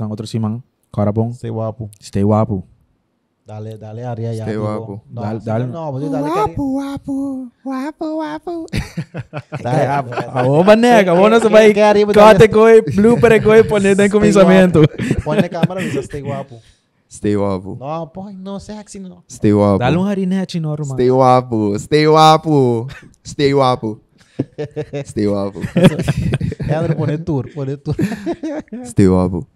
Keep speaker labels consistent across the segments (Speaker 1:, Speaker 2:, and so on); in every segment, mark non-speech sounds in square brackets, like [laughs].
Speaker 1: sang otro simán, Corabón. Stay guapo. Stay guapo.
Speaker 2: Dale, dale área ya. Stay tipo. guapo. No, dale, dale. No, pues dale guapo, guapo, guapo, guapo. [laughs] dale guapo. A vos, Vanega, vos no se vai. Corte coi, blooper coi, poner em comissamento. Põe na câmera, Luiz, stay guapo.
Speaker 3: Stay guapo. Não, põe, não, será que não? Stay guapo. Dá um harinete normal. Stay guapo, stay guapo, stay guapo. Stay guapo. É, [laughs] poner tour, poner tour. Stay guapo.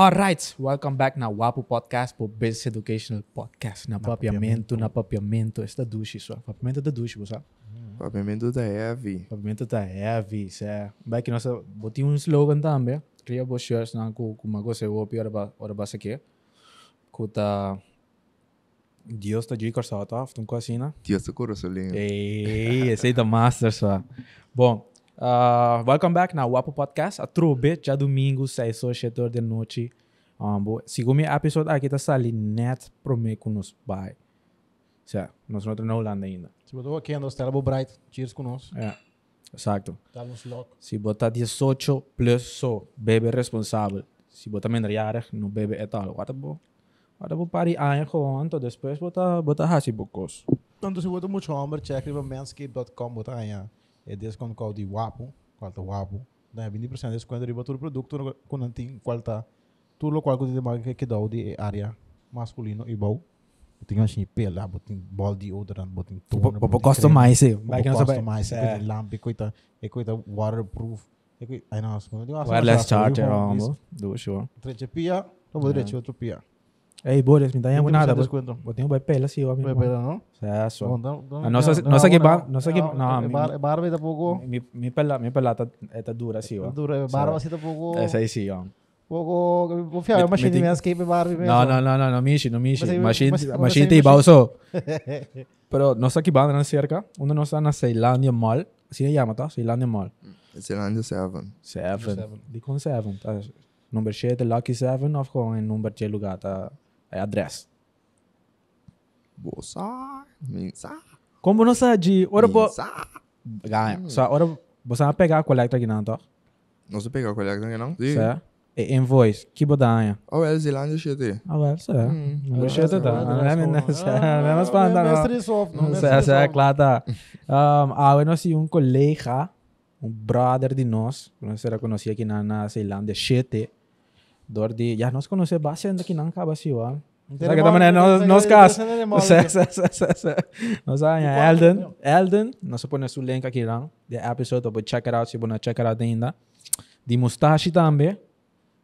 Speaker 1: Alright, welcome back na Wapu Podcast, po Business Educational Podcast. Na, na papiamento, na papiamento. Esta duche, só. Papiamento da duche, sabe? Hum. Papiamento da Eve. Papiamento da Eve, certo. Bem é. que nossa, botei um slogan também. Ria bo shio na ku mago se wo pi ora ba ora ba sake. Kuta Dios ta jikar sa ta aftun ko asina.
Speaker 3: Dios ta kuro solin. Ei, esse aí da tá
Speaker 1: master só. Bom, uh, welcome back na Wapo Podcast. A trube já domingo, 6 horas de noite. Um, bo, sigo mi episode aqui tá sali net prome com nos bye. Certo, nós não tá na Holanda ainda.
Speaker 2: Se botou aqui, nós tela bo bright. Cheers com Yeah.
Speaker 1: Exacto. Estamos locos. Si botas 18 plus so, bebe responsable. Si botas menriares, no bebe etal. Wat bo? Wat bo pari aan gewoon, tot después botas botas hasi bocos.
Speaker 2: Então, se botas muito homem, check riba manscape.com botas E É desconto com de guapo, quanto guapo. Dá 20% de desconto riba todo produto, com antim, qualta. Tudo o qual que te marca que dá de eh, área masculino e bom. botin ang sipil lah, botin ball deodorant, botin toner. Bobo customize eh. Bobo customize eh. Kuya lamp, kuya ta, kuya ta waterproof. I know, Wireless charger ambo. Do sure. Treche pia, to bodre chivo to pia. Ei, Boris, me dá uma nada. Desconto. Botinho vai pela assim, vai mesmo. Vai pela, não? É, só. A nossa, nossa que bar,
Speaker 1: nossa que não, bar, barba tá pouco. Me me pela, me pela tá tá dura assim, ó. Dura, barba assim tá pouco. Essa eh, aí
Speaker 2: não não não escape não में não ना
Speaker 1: ना ना ना mexi, não mexe. Machine, machine tem balso. [laughs] Pero nós aqui banda na cerca, onde nós na Ceilândia Mall. Assim é chama, tá? Ceilândia Mall.
Speaker 3: Ceilândia 7. 7.
Speaker 1: De com 7, tá? Number 7, Lucky 7, of com em number de lugar, tá? É address. Bossa, não Como nós de ora bo. Ganha. Só ora, você vai pegar a coleta aqui não, tá?
Speaker 3: Não vamos pegar a coleta aqui não? Sim.
Speaker 1: in invoice Ki bo O,
Speaker 3: oh, jaz zelandje še ti. O, oh, vse. Mm. Še ti da.
Speaker 1: Ne, ne, ne, ne, ne, ne, ne, ne, ne, ne,
Speaker 3: ne, ne, ne, ne,
Speaker 1: ne, ne, ne, ne, un brother de nos, no [laughs] se reconocía aquí en Ceilandia, Shete, Dordi, ya no conoce base en aquí en Anca, base igual. De qué manera, nos cas. No saben, Elden, Elden, no se pone su link aquí en el episodio, pero check it out, si pone check it out de Inda. De Mustashi también,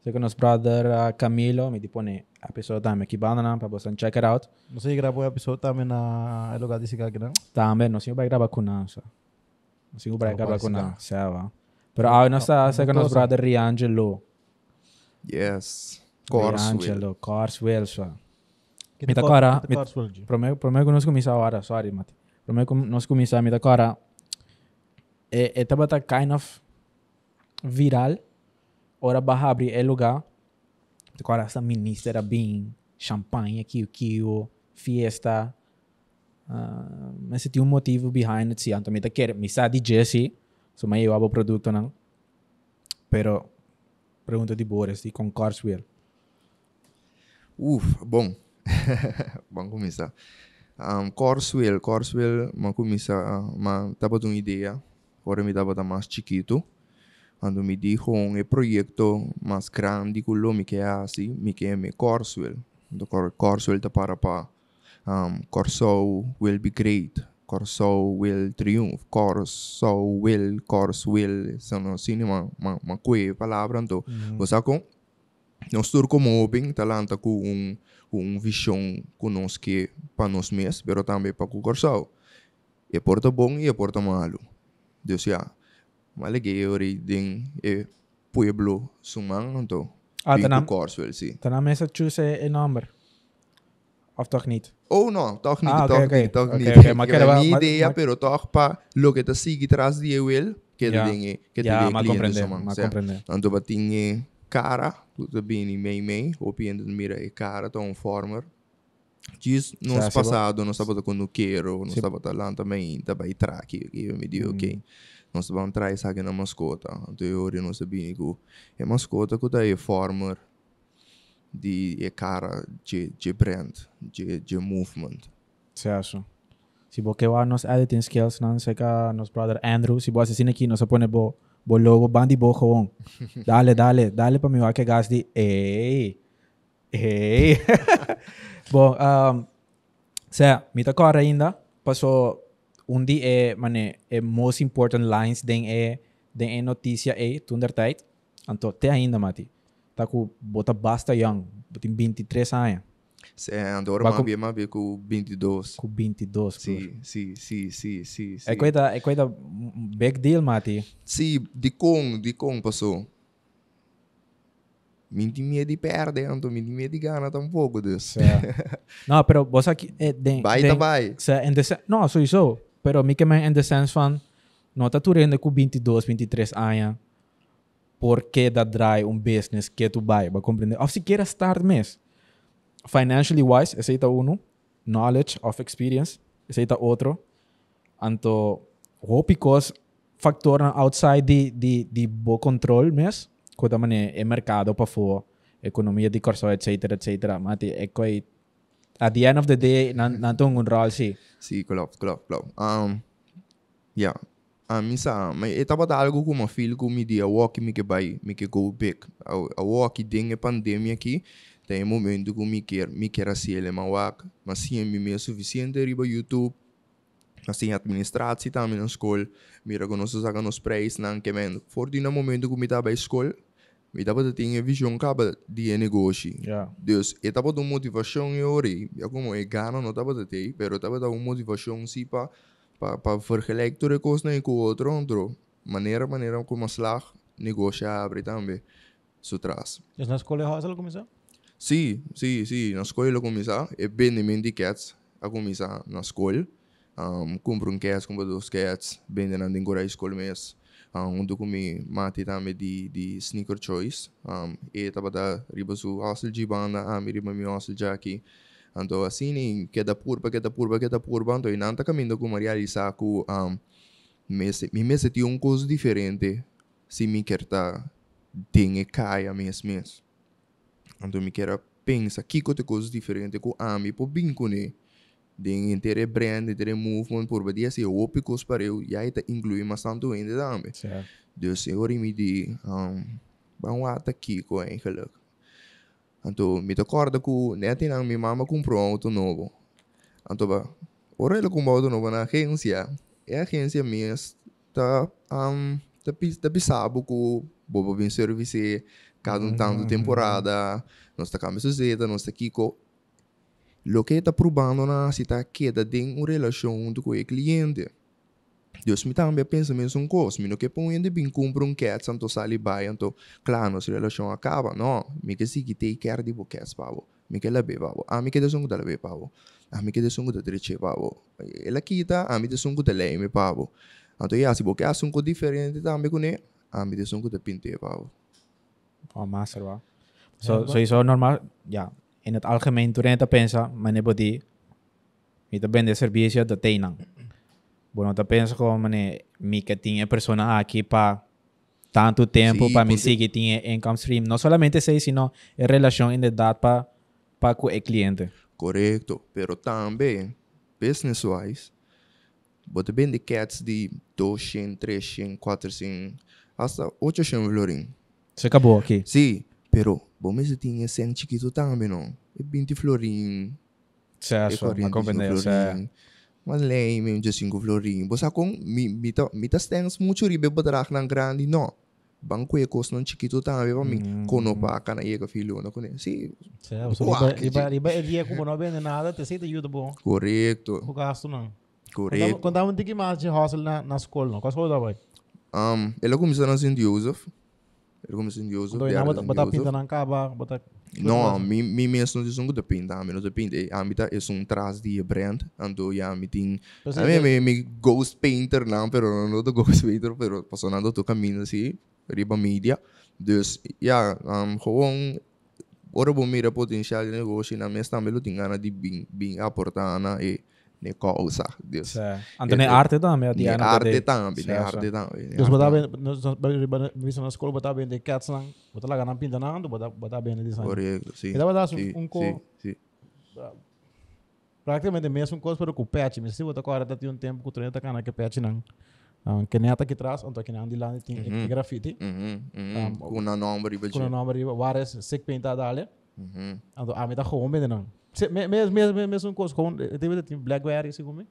Speaker 1: Second brother uh, Camilo mi tipone episoda में की बांधना पर बसन check it out
Speaker 2: मुझे एक rapport episode था मैं ना एलो गादी सिखा के ना
Speaker 1: ता मैं नो सिंगो बाइक रापा कुना सा सिंगो बाइक रापा कुना सेवा पर आ ना सा second brother Riangelo yes Corswell Corswell सा मिता कारा प्रमे प्रमे को नोस्को मिसा वारा सॉरी मत प्रमे को नोस्को मिसा मिता कारा ए एतबता kind of viral ora barra abrir é lugar. Agora essa ministra bem champanhe aqui o que o fiesta. Uh, mas tem um motivo behind it, sim. Também quero, quer missa de Jesse, so mas eu abro produto não. Pero pergunta de Boris, de com ele. Uf,
Speaker 3: bom. [laughs] bom começar. Um, ah, Corswell, Corswell, uma comissa, ah, uma, tava uma ideia, agora me dava mais chiquito. Quando me dijo o projeto mais grande que o que hace, me queme Corswell. Corswell está para para um, Corso will be great. Corso will triumph. Corso will, Corso will. São assim uma, uma, uma coisa, palavra. Então, uhum. você com nós turco movem talanta com um um visão conosco que para nós mesmos, mas também para o Corso. É porta bom e é porta malo. Deus já. Maligayori din e pueblo sumang to. Ah, daarna... Carswell, zie.
Speaker 1: Daarna Massachusetts een nummer. Of toch
Speaker 3: niet? Oh, no, toch niet, ah, okay, toch okay. niet, toch okay, niet. Okay, maar ik heb geen idee, pero toch pa lo que te sigue tras de wil, que te dinge, que te dinge clientes sumang. Ja, maar comprende. Tanto pa tinge cara, tu te bini mei mei, opi ente mira e cara, to un former. Diz no passado, não sabota quando quero, não sabota lá também, também traque, que eu me digo, ok. Mm. Nós vamos trazer isso aqui na mascota. Então, eu não sabia que a mascota que daí former de é cara de, brand, de, movement.
Speaker 1: Se acha? Se você vai nos editing skills, não sei que nos brother Andrew, se você assina aqui, nós põe bo, bo logo, bandi bo gewoon. Dale, dale, dale para mim, que gás de, ei, ei. [laughs] Bom, um, se, me tá corre ainda, passou dia é, eh, mané, é eh, most important lines den é, eh, den é notícia aí tunder tijd. Então, até ainda, Mati. Tá com bota basta young, tem 23 anos.
Speaker 3: Se andor ma bie ma bie ku 22. Ku 22. Sim, sim, sim, sim, sim. É
Speaker 1: coisa, é coisa
Speaker 3: big deal, Mati. Sim, de com, de com passou. Minti medo de perder, não minti medo de ganhar tampouco tá disso. É.
Speaker 1: [laughs] não, pero você aqui é den. Vai, tá vai. Se, não, sou isso. Pero mi en el in de sense no nou rende con 22, 23 años. por que da Drive un business que tu para comprender O si quieres start mes. Financially wise, ese está uno. Knowledge of experience, ese está otro. Anto, hope because factor outside de de de bo control mes, Cuando mané el mercado para fora, economía, de corso, etc, etc. Mate, at the end of
Speaker 3: the day, nantung mm. unral si. Si, klopt, klopt, claro. Um, ja, yeah. um, misa, maar eh, het algo algo kuma feel ku mi di a walk mi ke bai, mi ke go back. A, a walk ding e pandemia ki, tem momento ku mi quer, mi quer asi ele ma wak, mas si mi me suficiente riba YouTube, assim administrar-se também na escola, mira que nós nos preços, não que men, for de um momento que me estava a escola, Ik heb te dingen vision ik de die in negotie. Ja. Dus ik heb een ori. Ja, como ik ga no heb dat ei, pero ik heb een motivatie si pa pa pa vergelijk tu recursos na com outro outro. Maneira maneira como slag negócio abre também. Sutras.
Speaker 2: Dus na escola rosa lo começou?
Speaker 3: Sim, sim, sim, na escola lo começou. É bem de cats a começar na escola. Um, compro um cats, compro dois cats, vendendo na escola mesmo. Ah, um dokumi matita me di di sneaker choice um e tabada ribasu asil jibana amiri ah, mami asil jaki ando asini keda purba keda purba keda purba ando inanta caminho com maria isaku um me se me me senti um coisa diferente se me quer tá tinha caia mes mes ando me quer pensa que coisa diferente com ami po bincune de intere brand, intere movement, por badia se opi cospareu, e aí tá inclui mas tanto ainda também. Certo. Dus eu rimi di, um, bang wata kiko eigenlijk. Anto, me acorda que net inang minha mama comprou um auto novo. Anto ba, ora ele comprou um auto novo na agência, e a agência minha está um, tá, tá pisabo que bobo vem service cada um mhm, tanto mhm. temporada, nós está com a mesuzeta, nós está kiko, lo loketa probando na se está queda tem uma relação com o cliente. Deus me também pensa mesmo um coisa, me não que põe de bem cumpre um cat, santo sali bai, então, claro, nossa relação acaba, não, me que se que te quer de boquets, pavo, me que lebe, pavo, a me que um de songo da lebe, pavo, a me que um de songo da treche, pavo, ela quita, a me um de songo da leme, pavo, então, já, se boquets songo diferente, também com ele, a me de songo da pinte, pavo. Pô, massa,
Speaker 1: pavo. So, so, isso é normal, já, yeah. in het algemeen turenta pensa mane bodi mita bende servicio de teinan bueno ta pensa como mane mi que tinha persona aqui para tanto tempo sí, para me seguir tinha income stream não somente sei sino em relação em idade para
Speaker 3: para com o cliente correto pero também business wise bote bem cats de 200, 300, 400, hasta 800 florin. Se acabou aqui. Sim, pero Bom, mas eu tinha 100 chiquito também, não? E 20 florim. Certo, uma conveniência. Mas lei, mesmo, de 5 florim. Você com, me, me, me tá stens muito ribe badrach na grande, não? Banco e costa não chiquito também, para mim. quando o pa, cana e que filho, não conhece. Sim. Certo, ele
Speaker 2: riba, ele dia como não vende nada, te sei te ajuda bom.
Speaker 3: Correto. O gasto não. Correto. Quando
Speaker 2: dava um tique mais de hostel na, na escola, não? Qual
Speaker 3: escola dava? Um, ele começou na St. Joseph. Ergo-me sindioso. Doi, não, pinta na caba, bota... Não, mi, mi mesmo não disungo de pinta, a menos de pinta. A mita é um traço de brand, ando ya mi tin... A mim me, me ghost painter não, pero não do ghost painter, pero passando to caminho assim, riba media. Dus, ja, um, gewoon... Ora bom mira potencial de negócio na minha também eu tenho ganas de bem, bem aportar na e... Eh, ne causa Dios. Ante ne arte também ja. arte dan, ne arte dan. Dus wat
Speaker 2: hebben we zijn school wat hebben de cats lang, wat lagen aan pinten um wat wat hebben die zijn. Correcto, sí. Dat was een co. Sí, Praticamente mesmo coisa para o patch, mas se você agora tá tem um tempo que o treino tá cana que patch não. Um, que nem aqui atrás, onde aqui não de
Speaker 3: lá tem grafite. Uhum. Uhum. Um, com o nome riba. Com o nome
Speaker 2: riba, várias sec pintada ali. Então a meta home de não mes mes mes un cos con eh, te vete blackberry si come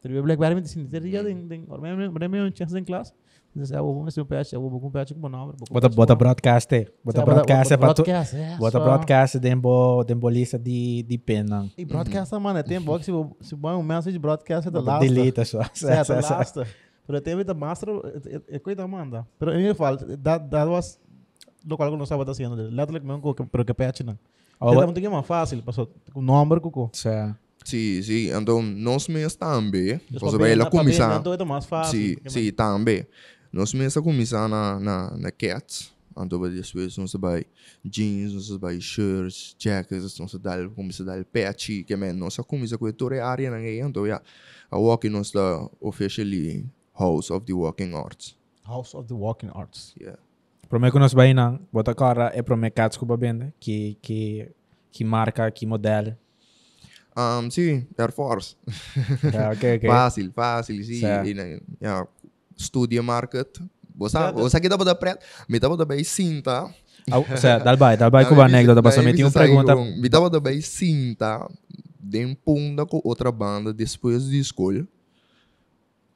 Speaker 2: teve blackberry me sin te ya de de और मैं मैंने मैं chance eu class जैसे वो um से पैच वो book patch को बनाओ बता बता broadcast है बता broadcast है broadcast है बता
Speaker 1: broadcast दें बो दें बो lista de de pena e broadcast
Speaker 2: mano tem box se se bom um message broadcast [laughs] [laughs] eh, eh, da lasta delete só essa lasta pero tem vete master é coisa manda pero ele fala da da duas local qual não sabe está sendo lá tá que mas que pero que patch não ela tinha mais fácil, passou o número, cucu. Certo.
Speaker 3: Sim, sim. Então, nós mesmos também. Você vai lá começar. Então, é mais fácil. Sim, sim, também. Nós mesmos começar na, na, na Cats. Então, depois nós vai jeans, nós vai shirts, jackets, nós vai começar a dar patch, que é nós começa com toda a área na Então, já, a Walking nós está officially House of the Walking Arts.
Speaker 2: House of the Walking Arts. Yeah.
Speaker 1: Para mim, que nós vai não, bota cara é para o mercado que vende, que, que, que marca, que modelo.
Speaker 3: Um, sim, Air Force. Yeah, okay, okay. [laughs] fácil, fácil, sim. Yeah. yeah. market. Você, yeah, você aqui dá para preto, me dá para dar cinta. Certo, dá bem, dá bem com a anedota, mas me tinha uma pergunta. Me dá para bem cinta De um punda com outra banda depois de escolha.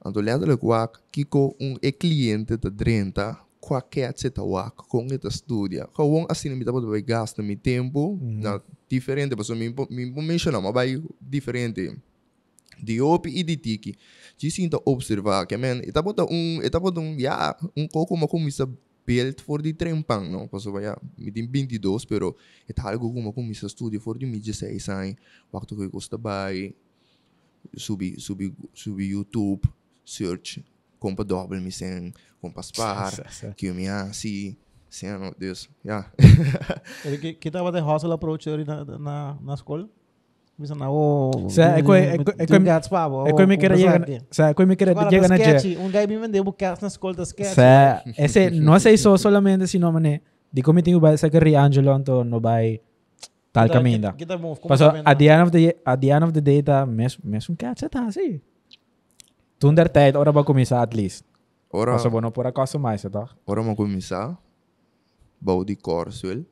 Speaker 3: Ando Leguac, que com um cliente de 30, kwa ket sita wak, kung ita studia. Kawong asin mi tapos bay gasto mi tempo na diferente, paso mi mi mention ma bay diferente. op e de tiki. Disinta observar que man, ita bota um, ita bota um, ya, um coco ma como isso built for the trempang, no? Paso ba ya, ah, mi din 22, pero ita algo como como isso studio for the 16 ay, wakto ko costa bay, subi, subi, subi YouTube, search, com pa Dobel, mislim, com pa Spar, que o minha, si, sim, ah, meu Deus, já. [laughs]
Speaker 2: que, que tava de hustle approach ali na, na, na escola? Bisa na o. Sa, eko eko eko mi gats pa bo. Eko mi kira llega. Sa,
Speaker 1: eko mi kira llega na je.
Speaker 2: Un um guy me vendeu porque na escola da sketch. Sa, esse não
Speaker 1: sei só solamente sino mané. Dico mi tingo ba sa que Riangelo anto no bai tal caminda. Paso at the end of the at the end of the day ta mes mes un catch ta, sí. Toen der tijd, ora ba kumisa at least.
Speaker 3: Ora. Asa bono pura customize, toch? Ora ma kumisa. Bouw die course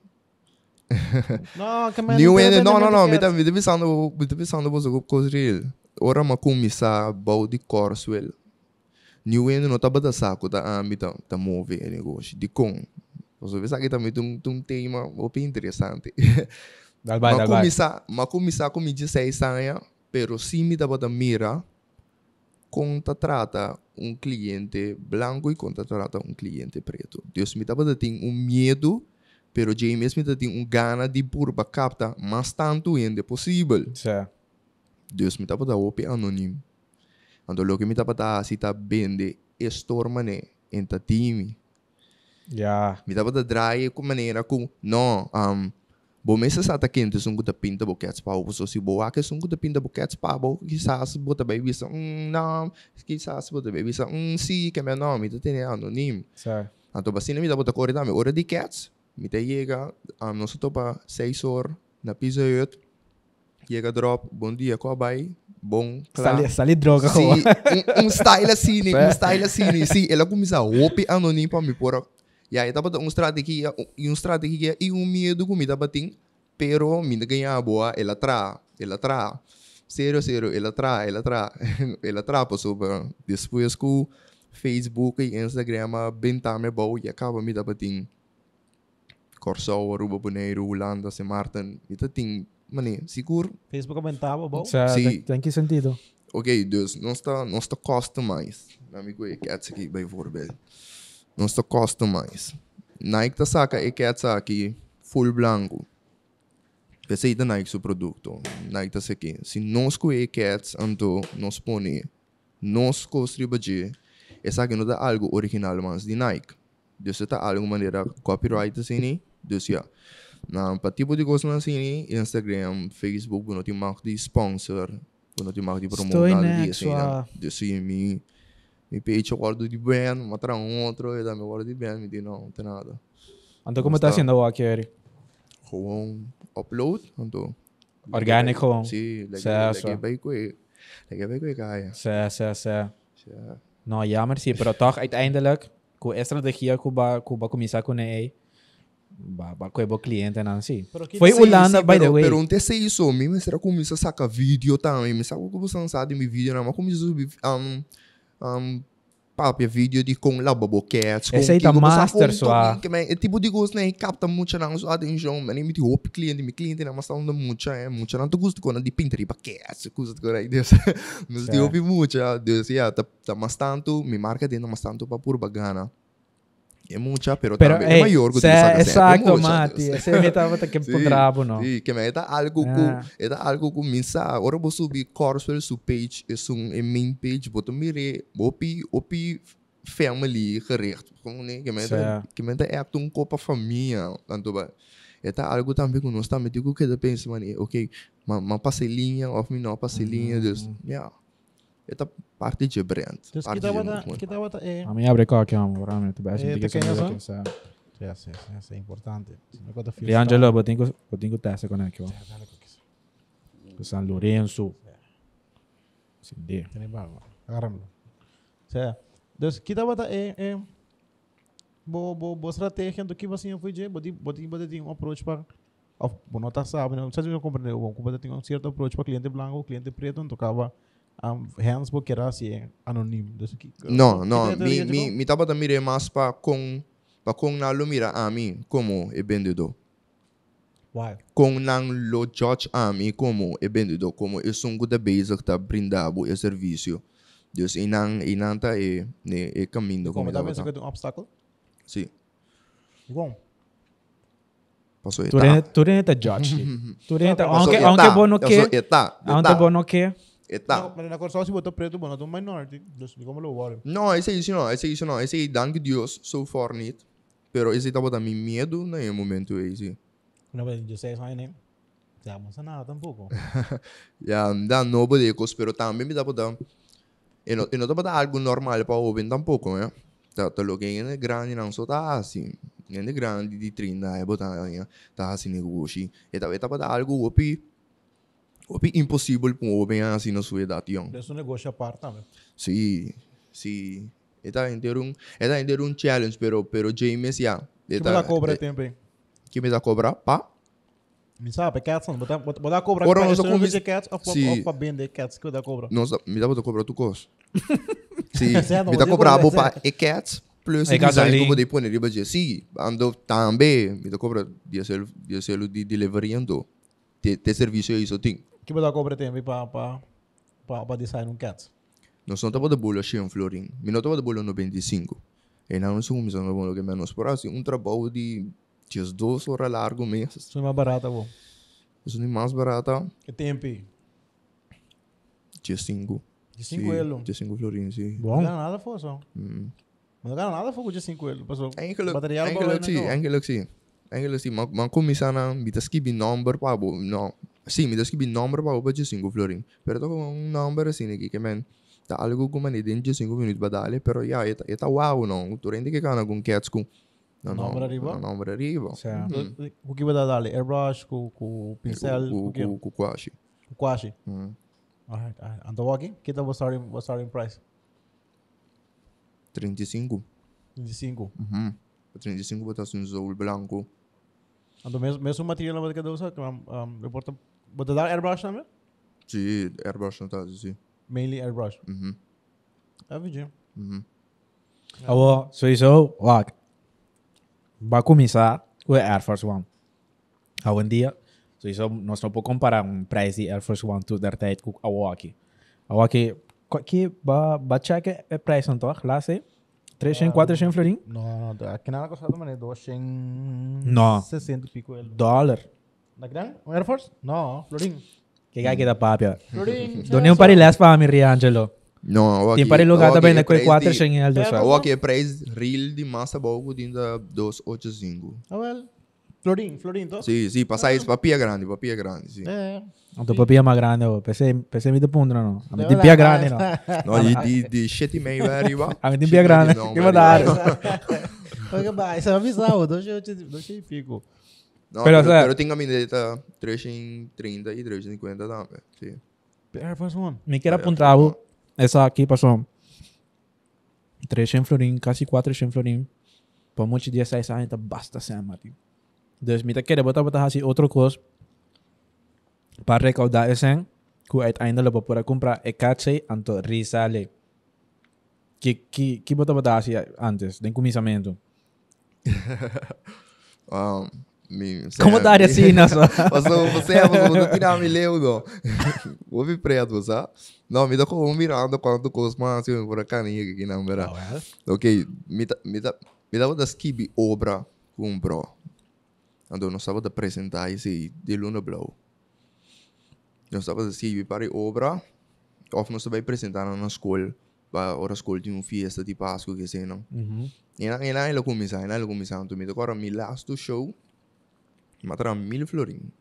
Speaker 2: não, que [laughs] New N, não, não, não, me tá,
Speaker 3: me tá pensando, me tá pensando você com coisa real. Ora ma kumisa bouw die course wel. New N não tá bada saco, tá, ah, me tá, tá move ele gosto de com. Você vê sabe também tem um tema bem interessante. [laughs] Dá vai, dá vai. Mas começar, mas começar com me dizer isso aí, pero sim me dá bada mira. contrata un cliente blanco e contrata un cliente preto. Io me estava tem um medo, pero James me tem um gana de burba capta mais tanto ainda possível. Certo. Deus me estava dando op anônimo. Ando lo que me estava dando se está bende estormane em tatimi. Yeah. Me estava dando draia com maneira com não, um, Bo mesa sa takin to sungguh pinta to bukets pa so si bo ake sungguh pinta to bukets pa bo kisah sebut ta baby sa mm, nam kisah sebut ta baby sa mm, si que me nome tu tem anonim. Certo. Anto basina mi da bota kore dame ora di cats mi te llega a um, nosotros topa seis horas na piso 8 Chega drop, bom dia, qual vai? Bom, Sali, sali droga, si, um, um style assim, um style assim. Si, ela começa a roupa anônimo para me pôr e aí Yeah, dapat ang strategiya, yung strategiya yung miedo ko mi dapat ting pero minda ganha boa ela tra, ela tra. Sério, sério, ela tra, ela tra, [laughs] ela tra passou depois com Facebook e Instagram bentame bom e acaba me dapat ting Corsol, Aruba, Boneiro, Holanda, St. Martin, e tem, mané, seguro.
Speaker 2: Facebook aumentava, bom? É Sim.
Speaker 3: Tem que sentido. Ok, Deus, não está, não está costa mais. Meu amigo, é que aqui, bem, for, velho não só customize. Nike tá saca e quer tá aqui full branco. ir da Nike seu produto. Nike tá aqui. Se nós com e quer então nós põe nós contribuir. Essa é aqui não dá algo original mas de Nike. Desse tá algo maneira copyright assim, né? desse yeah. na para tipo de coisa assim, né? Instagram, Facebook, não tem mais de sponsor, não tem mais de promoção, assim, né? Desse mim mi page guardo di ben, ma tra un altro e da me guardo di ben, mi dice no, non c'è nada. Anto come está haciendo aquí, Eric? Gewoon upload, anto. Organic gewoon? Sì, legge bij qui. Legge bij qui, kaya.
Speaker 1: Sì, sì, sì. No, jammer, sì, però toch uiteindelijk, con strategia, con cominciare con AI, ba, ba com o cliente não sim. Foi sim, Holanda, by the way. Pergunta
Speaker 3: se isso, mim me será como isso saca vídeo também, me sabe como você não sabe de meu vídeo, não, mas como isso um, um, papje video die kon lababo cats kon ki go sa kon to ki men tipo di gos ne kapta mucha nang so adin jom men mi ti hop cliente mi clienti na masta onda mucha e eh, mucha nang gusto kon di pintri pa cats kus to correct des nos di hop mucha des ya ta ma [laughs] eh. ah, tanto mi marca dentro ma tanto pa pur bagana É muchas, pero, pero también es mayor que sea, Exacto, Mati. Ese es el que sí, trabo, ¿no? Sí, que é está algo ah. que, está algo que minsa, ahora vos subí Corswell sua page, es un main page, vos te miré, opi, opi family gericht. Como, né? Que é está, que me está acto un copa família tanto va. Está algo também que nós também digo que depende, mano, ok, mas passei linha, off não, passei linha, Deus, mm. yeah. Eta parte de brand. Deci câteodată,
Speaker 2: câteodată e... Am ia
Speaker 1: breca că am vreme, tu beași de
Speaker 3: Yes, yes, yes, e importante,
Speaker 2: E Angelo, bă,
Speaker 1: tingu, bă, tingu te se conectă. Cu San Lorenzo.
Speaker 2: Sinde. Tene barba. Agarram. que deci câteodată é, é, bo bo bo strategia do que você foi de body body body tem um approach para of bonota sabe não sabe compreender o bom compreender tem um certo approach para cliente branco cliente preto não tocava am porque era si anonim. No, no, mi, mi,
Speaker 3: mi taba da mire mas pa con pa con na Lumira, a mim, como é vendedor. Why? Con na lo judge a mim, como e vendedor, como e sungo da beza que tá brindando e serviço. Dus inang, inanta tá e ne e caminho como tá. Como tá pensando um obstáculo? Sim.
Speaker 2: Bom.
Speaker 1: Passou etapa. Tu rende judge.
Speaker 2: Tu rende tá. Aunque aunque bom no
Speaker 3: que. Aunque bom no que. Etna. Men den har kvar både preto och bonat om minority. Dus ni kommer lo vale No, ese isso no Ese isso no Ese aí, dank Deus, so far niet. Pero ese tá botando en el momento ese
Speaker 2: no pero pues, yo sé eso aí, né? Ya, mas nada tampoco
Speaker 3: [laughs] Ya, da no pode pero también me dá botando. E no e não tá botando algo normal para ouvir tampouco, né? ¿eh? Tá, tá logo em grande não só así assim. Em grande de 30 é botando, está así negócio. y talvez está botando algo opi. Papi, imposible por un joven así no su edad, tío.
Speaker 2: Es un negocio aparte,
Speaker 3: sim. Sí, sí. Está dentro un, está dentro um challenge, pero, pero James ya. ¿Qué me cobra tempo? ¿Qué me la cobra? Pa?
Speaker 2: Me sabe, cats, não, botar dar cobra para isso, não vejo cats, ou para vender cats, que eu dá cobra. Não,
Speaker 3: me dá para cobra tu cos. Sim, me dá cobra vou para e cats, plus e design, como de pôr, ele vai sim, ando também, me dá cobra dia selo de delivery ando, te serviço é isso, tem.
Speaker 2: Τι બધા cooperative MVP para para para design un cat?
Speaker 3: Nós não estamos de bolo cheio em Florin. Mi não estamos de bolo no 25. E non sei como sono bolo che mi hanno sporato, un trabalho di dias 2 horas largo meses. Isso é mais barata, bom. Isso é mais barata. Que tempo? Dias 5. Dias 5 elo. Dias 5 Florin, sim. Bom. Não nada foi só.
Speaker 2: Não ganha nada foi com dias 5 elo. Passou. Material bom. Angelo sim,
Speaker 3: Angelo sim. Angelo sim, mas como isso não, bitas que bi number pa bo, não. sim simile, skip il numero pa opa G5 florin. Pero toko un numero sine che men ta algo kuma ni den G5 minut badale, pero ya eta eta wow no, tu rendi che kana kun cats kun não Nombra riba? Não, nombra riba. Certo.
Speaker 2: Mm. O que vai dar Airbrush, com, com pincel? Com, com, com quashi. Com quashi? Mm. Alright, alright. And the walking? Que tal o starting, o starting price?
Speaker 3: 35. 35? Uhum. 35 botas um azul branco.
Speaker 2: Então, mesmo, mesmo material que você usa, que um, um, reporta
Speaker 3: But daar airbrush naam जी airbrush था जी tá,
Speaker 2: Mainly airbrush. Mhm. Uhum. Every é gym.
Speaker 3: Mhm. Uhum.
Speaker 1: Abo, ah, sowieso, wacht. Va a comenzar Air Force One. Hoy en día, sowieso, nós não podemos comparar um preço de Air Force One to der tijd com a aqui. A aqui, aqui, va check o é preço, então, tá? lá sei. 300, 400 florim?
Speaker 2: Não, não, aqui na Costa do Mané, 260 e pico. Dólar. Dagnang? Air Force? No, flooding. ¿Qué hay que da papia? Ah. Flooding. Donem pari
Speaker 1: last pa mi ri Angelo. No, o aqui. Tem pari lugar também de coi 4 sem el do sa. O
Speaker 3: aqui price real de massa bogo din da 285. Ah, well. Florin, Florin, to? Sim, sim, passar isso, ah. papia grande, papia grande, sim. É.
Speaker 1: Então, eh. papia mais grande, eu pensei, pensei me de ponto, não. A minha pia grande, não. Não, de,
Speaker 3: de, de arriba. A meio, é riba. A minha pia grande,
Speaker 1: que
Speaker 2: vai dar. Olha, isso é avisar, dois e pico.
Speaker 3: No, pero, tengo mi dieta 330 y 350 también, sí.
Speaker 1: Pero, pues, man, me queda apuntado. Esa, aquí pasó? 300 florín, casi 400 florín. Por pues muchos días, 6 anos, basta ser, Martin. Entonces, me quiero botar, botar así otro cosa. Para recaudar ese. que uiteindelijk lo poder comprar e cache anto risale. qué, que, qué botar, antes, de encumisamiento?
Speaker 3: [laughs]
Speaker 1: um, mi, o sea, Comodare mi, así, no. [laughs] Pasó, pasemos, no tiramos mil euros.
Speaker 3: Houve preto, sabe? Ah? Não, me tocou um mirando quando cosmas, assim, por acá, ninguém aqui não, verá. Oh, é? Ok, me, me, me dava da skibi obra com um bro. Então, não sabia apresentar esse de Luna Blow. Não sabia da skibi para obra, ou não sabia apresentar na escola, para a escola de uma festa de Páscoa, que sei, não. Uhum. E aí, ele começou, ele começou, então, me tocou, me last show, mataram mil florín.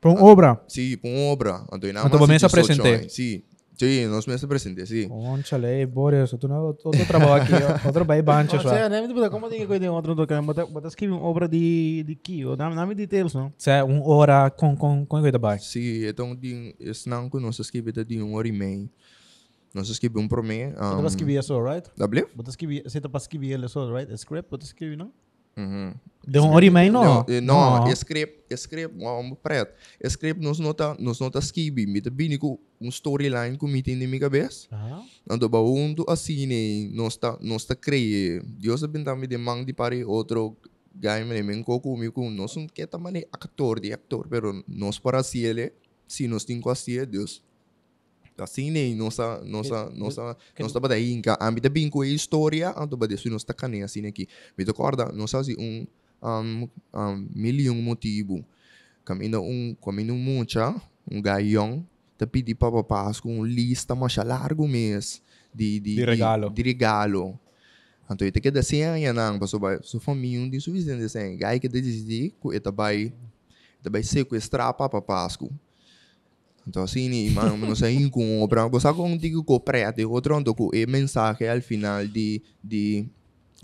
Speaker 1: ¿Por una ah, obra?
Speaker 3: Sí, por una obra. Entonces, você Entonces, más. sim presenté. Sí. Sí, nos meses presente, sí. Conchale,
Speaker 1: Boris, tu não outro trabalho aqui, [laughs] outro
Speaker 2: bem bancho. Você nem me pergunta como tem coisa de outro do cara, mas escreve uma obra de de que, o nome de details, não?
Speaker 3: é uma hora com com com coisa bai. Sim, então de esse não que nós escreve de um hora e meia. Nós escreve um por meia. Um, você escrevia só, right? Double? Você escrevia, você tá para escrever só, right? Script, você escreve não? Uhum. De un hora não não é No, no. no. skreep, skreep, om pret. escrevo, nos nota, nos nota skibi, mi te bini ku un storyline ku mi te indi mi cabes. Ah. Ando ba un tu asine, nos ta, nos ta cree. É Dios abinta mi de mang di pare otro guy me men ko ku mi que nos un é mani actor di actor, pero nos para se nós nos tinko asie, é Deus Assim, nem nossa, nossa, nossa, nossa, bada inca, a mim bem com a história, a tu bada não está canha, assim, aqui. Me recorda, não sei se um, um, um milhão motivo. Caminho um, caminho muita, um gaião, te pedi para papá com uma lista mais larga mês de, de, de regalo. De, de regalo. Então, eu tenho que desenhar, não, para sua, sua família, um de suficiente desenho. Gai que decidi que eu também, também sequestrar para papá com Entonces, ni más o menos ahí con otra cosa contigo, coprete, otro tanto con el mensaje al final de. de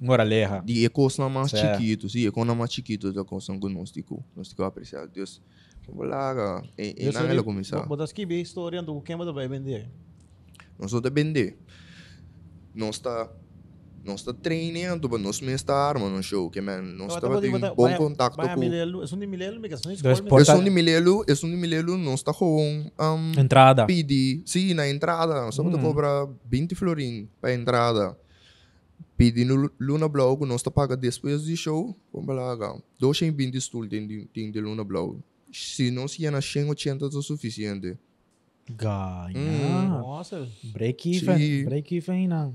Speaker 3: Moraleja. De ecos na mais certo. chiquito, sim, ecos na mais chiquito da não gnóstico. Gnóstico apreciado. Deus, vou lá, cara. E na ela começar.
Speaker 2: Mas que bem, estou orientando o que você vai não
Speaker 3: Nós não vender. Nós está nós nosta tá treinando, para nós mestar, ma show, que man, nos tava bom contato com... é um de di milelu, me casas, es un di milelu, es un di milelu, nos tá com... Um, entrada. Pedi, sim, na entrada, nós tava cobrar cobra 20 florin pra entrada. Pedi no Luna Blog, nós tá paga depois do show, vamos lá, 220 stool tem, tem de Luna Blog. Se não se ia na 180 é o suficiente. Ganha. Hum. Nossa, break-even,
Speaker 1: break-even não.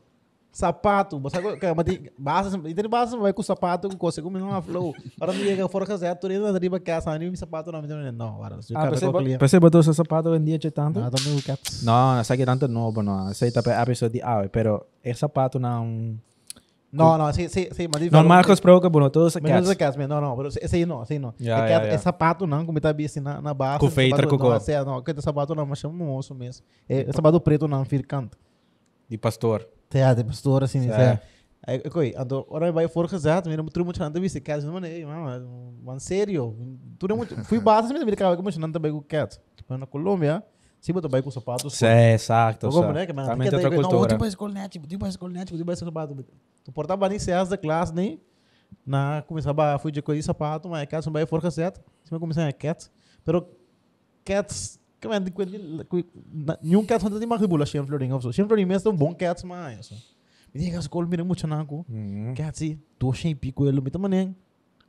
Speaker 2: sapato, kaya mati bahasa itu bahasa baik ku sapato ku kose ku minum flow. Orang dia que forka saya tu ini dari bak kaya sani sapato nama jangan não varas. Ah, pese pese
Speaker 1: betul sa sapato em dia tanto. Ah, também tá o caps. No, sa que é tanto no, não, sa ita tá pe episode di ave, pero el sapato não é un No, no, sí, sí, sí, más No, Marcos provoca, bueno, todos é cats. Menos
Speaker 2: cats, no, no, pero esse não, esse não. Yeah, yeah, yeah. é sapato não, como tá bem assim na, na barra. Com né? feitra, com cor. Não, que sapato não, mas chama um osso mesmo. É sapato preto não, fircante.
Speaker 1: De pastor teatro, pastoor, assim.
Speaker 2: Oké, ando orang baik for gezet, mira mutru much nanta bisi cats no mane, mama, man serio. Tu não muito, fui base mesmo, mira cara, much nanta baik cats. Tipo na Colômbia, se botou baik sapatos. É, exato. Como né, que man, que outra cultura. Não, tipo escola net, tipo escola net, tipo sapato. Tu portava nem seas da classe nem na começava a fui de coisa sapato, mas cats não baik for gezet. Se me começar a cats, pero cats que man, cu, cu, na, yung cats hunter timah kibula Shane Fleurin of so. Shane Fleurin mesmo bom cats mais so. Me diga se col mira muito naco. Cats mm. si do Shane pico ah. ele me também.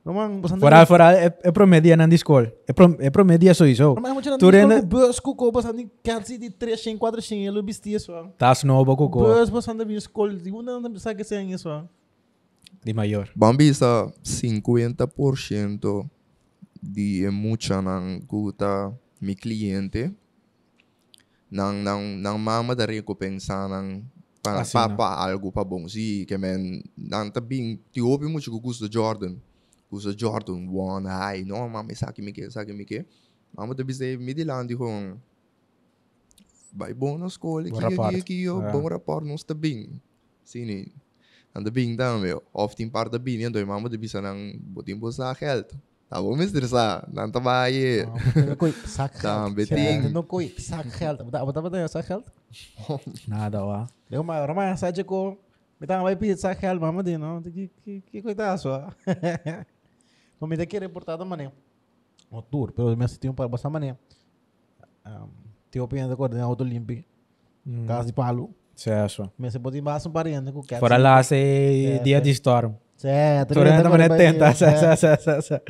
Speaker 2: Roman, bastante Fora fora
Speaker 1: é, é promedia nan discol. É pro é promedia so iso. Tu rende bus
Speaker 2: cuco bastante cats de 3 Shane 4 Shane ele bestia so. Tas no bo cuco. Bus bastante biscol, segunda não sabe que se é isso. Ah?".
Speaker 1: De maior.
Speaker 3: Bambi está 50% de mucha nan guta mi cliente nang nang nang mamadari ko pensanang para assim, ah, papa né? algo para bom si que men não tá bem te muito que gusto Jordan gusto Jordan one ai não mami sabe me que sabe me que mama te bise me de lá de com vai bom na escola que aqui aqui o bom rapport não está bem sim né anda bem também off tem parte bem então mama te bise não botim bolsa health não bayi. Tam ah, [laughs] beting. não
Speaker 2: koi sak health. Bata bata bata sak health. [laughs] Nada wa. Lego ma rama sa je ko. Bita vai pi sak health mama de não mm. Que que que coisa sua. Não me daqui reportado mané. O tour, pelo menos tinha para passar mané. Tem opinião da coordenadora autolimpica. Casa de palo. Certo. Mas você pode ir mais um parente com o Fora lá, se dia de storm sea, tú
Speaker 1: eres también atenta. Sea, sea, sea, sea,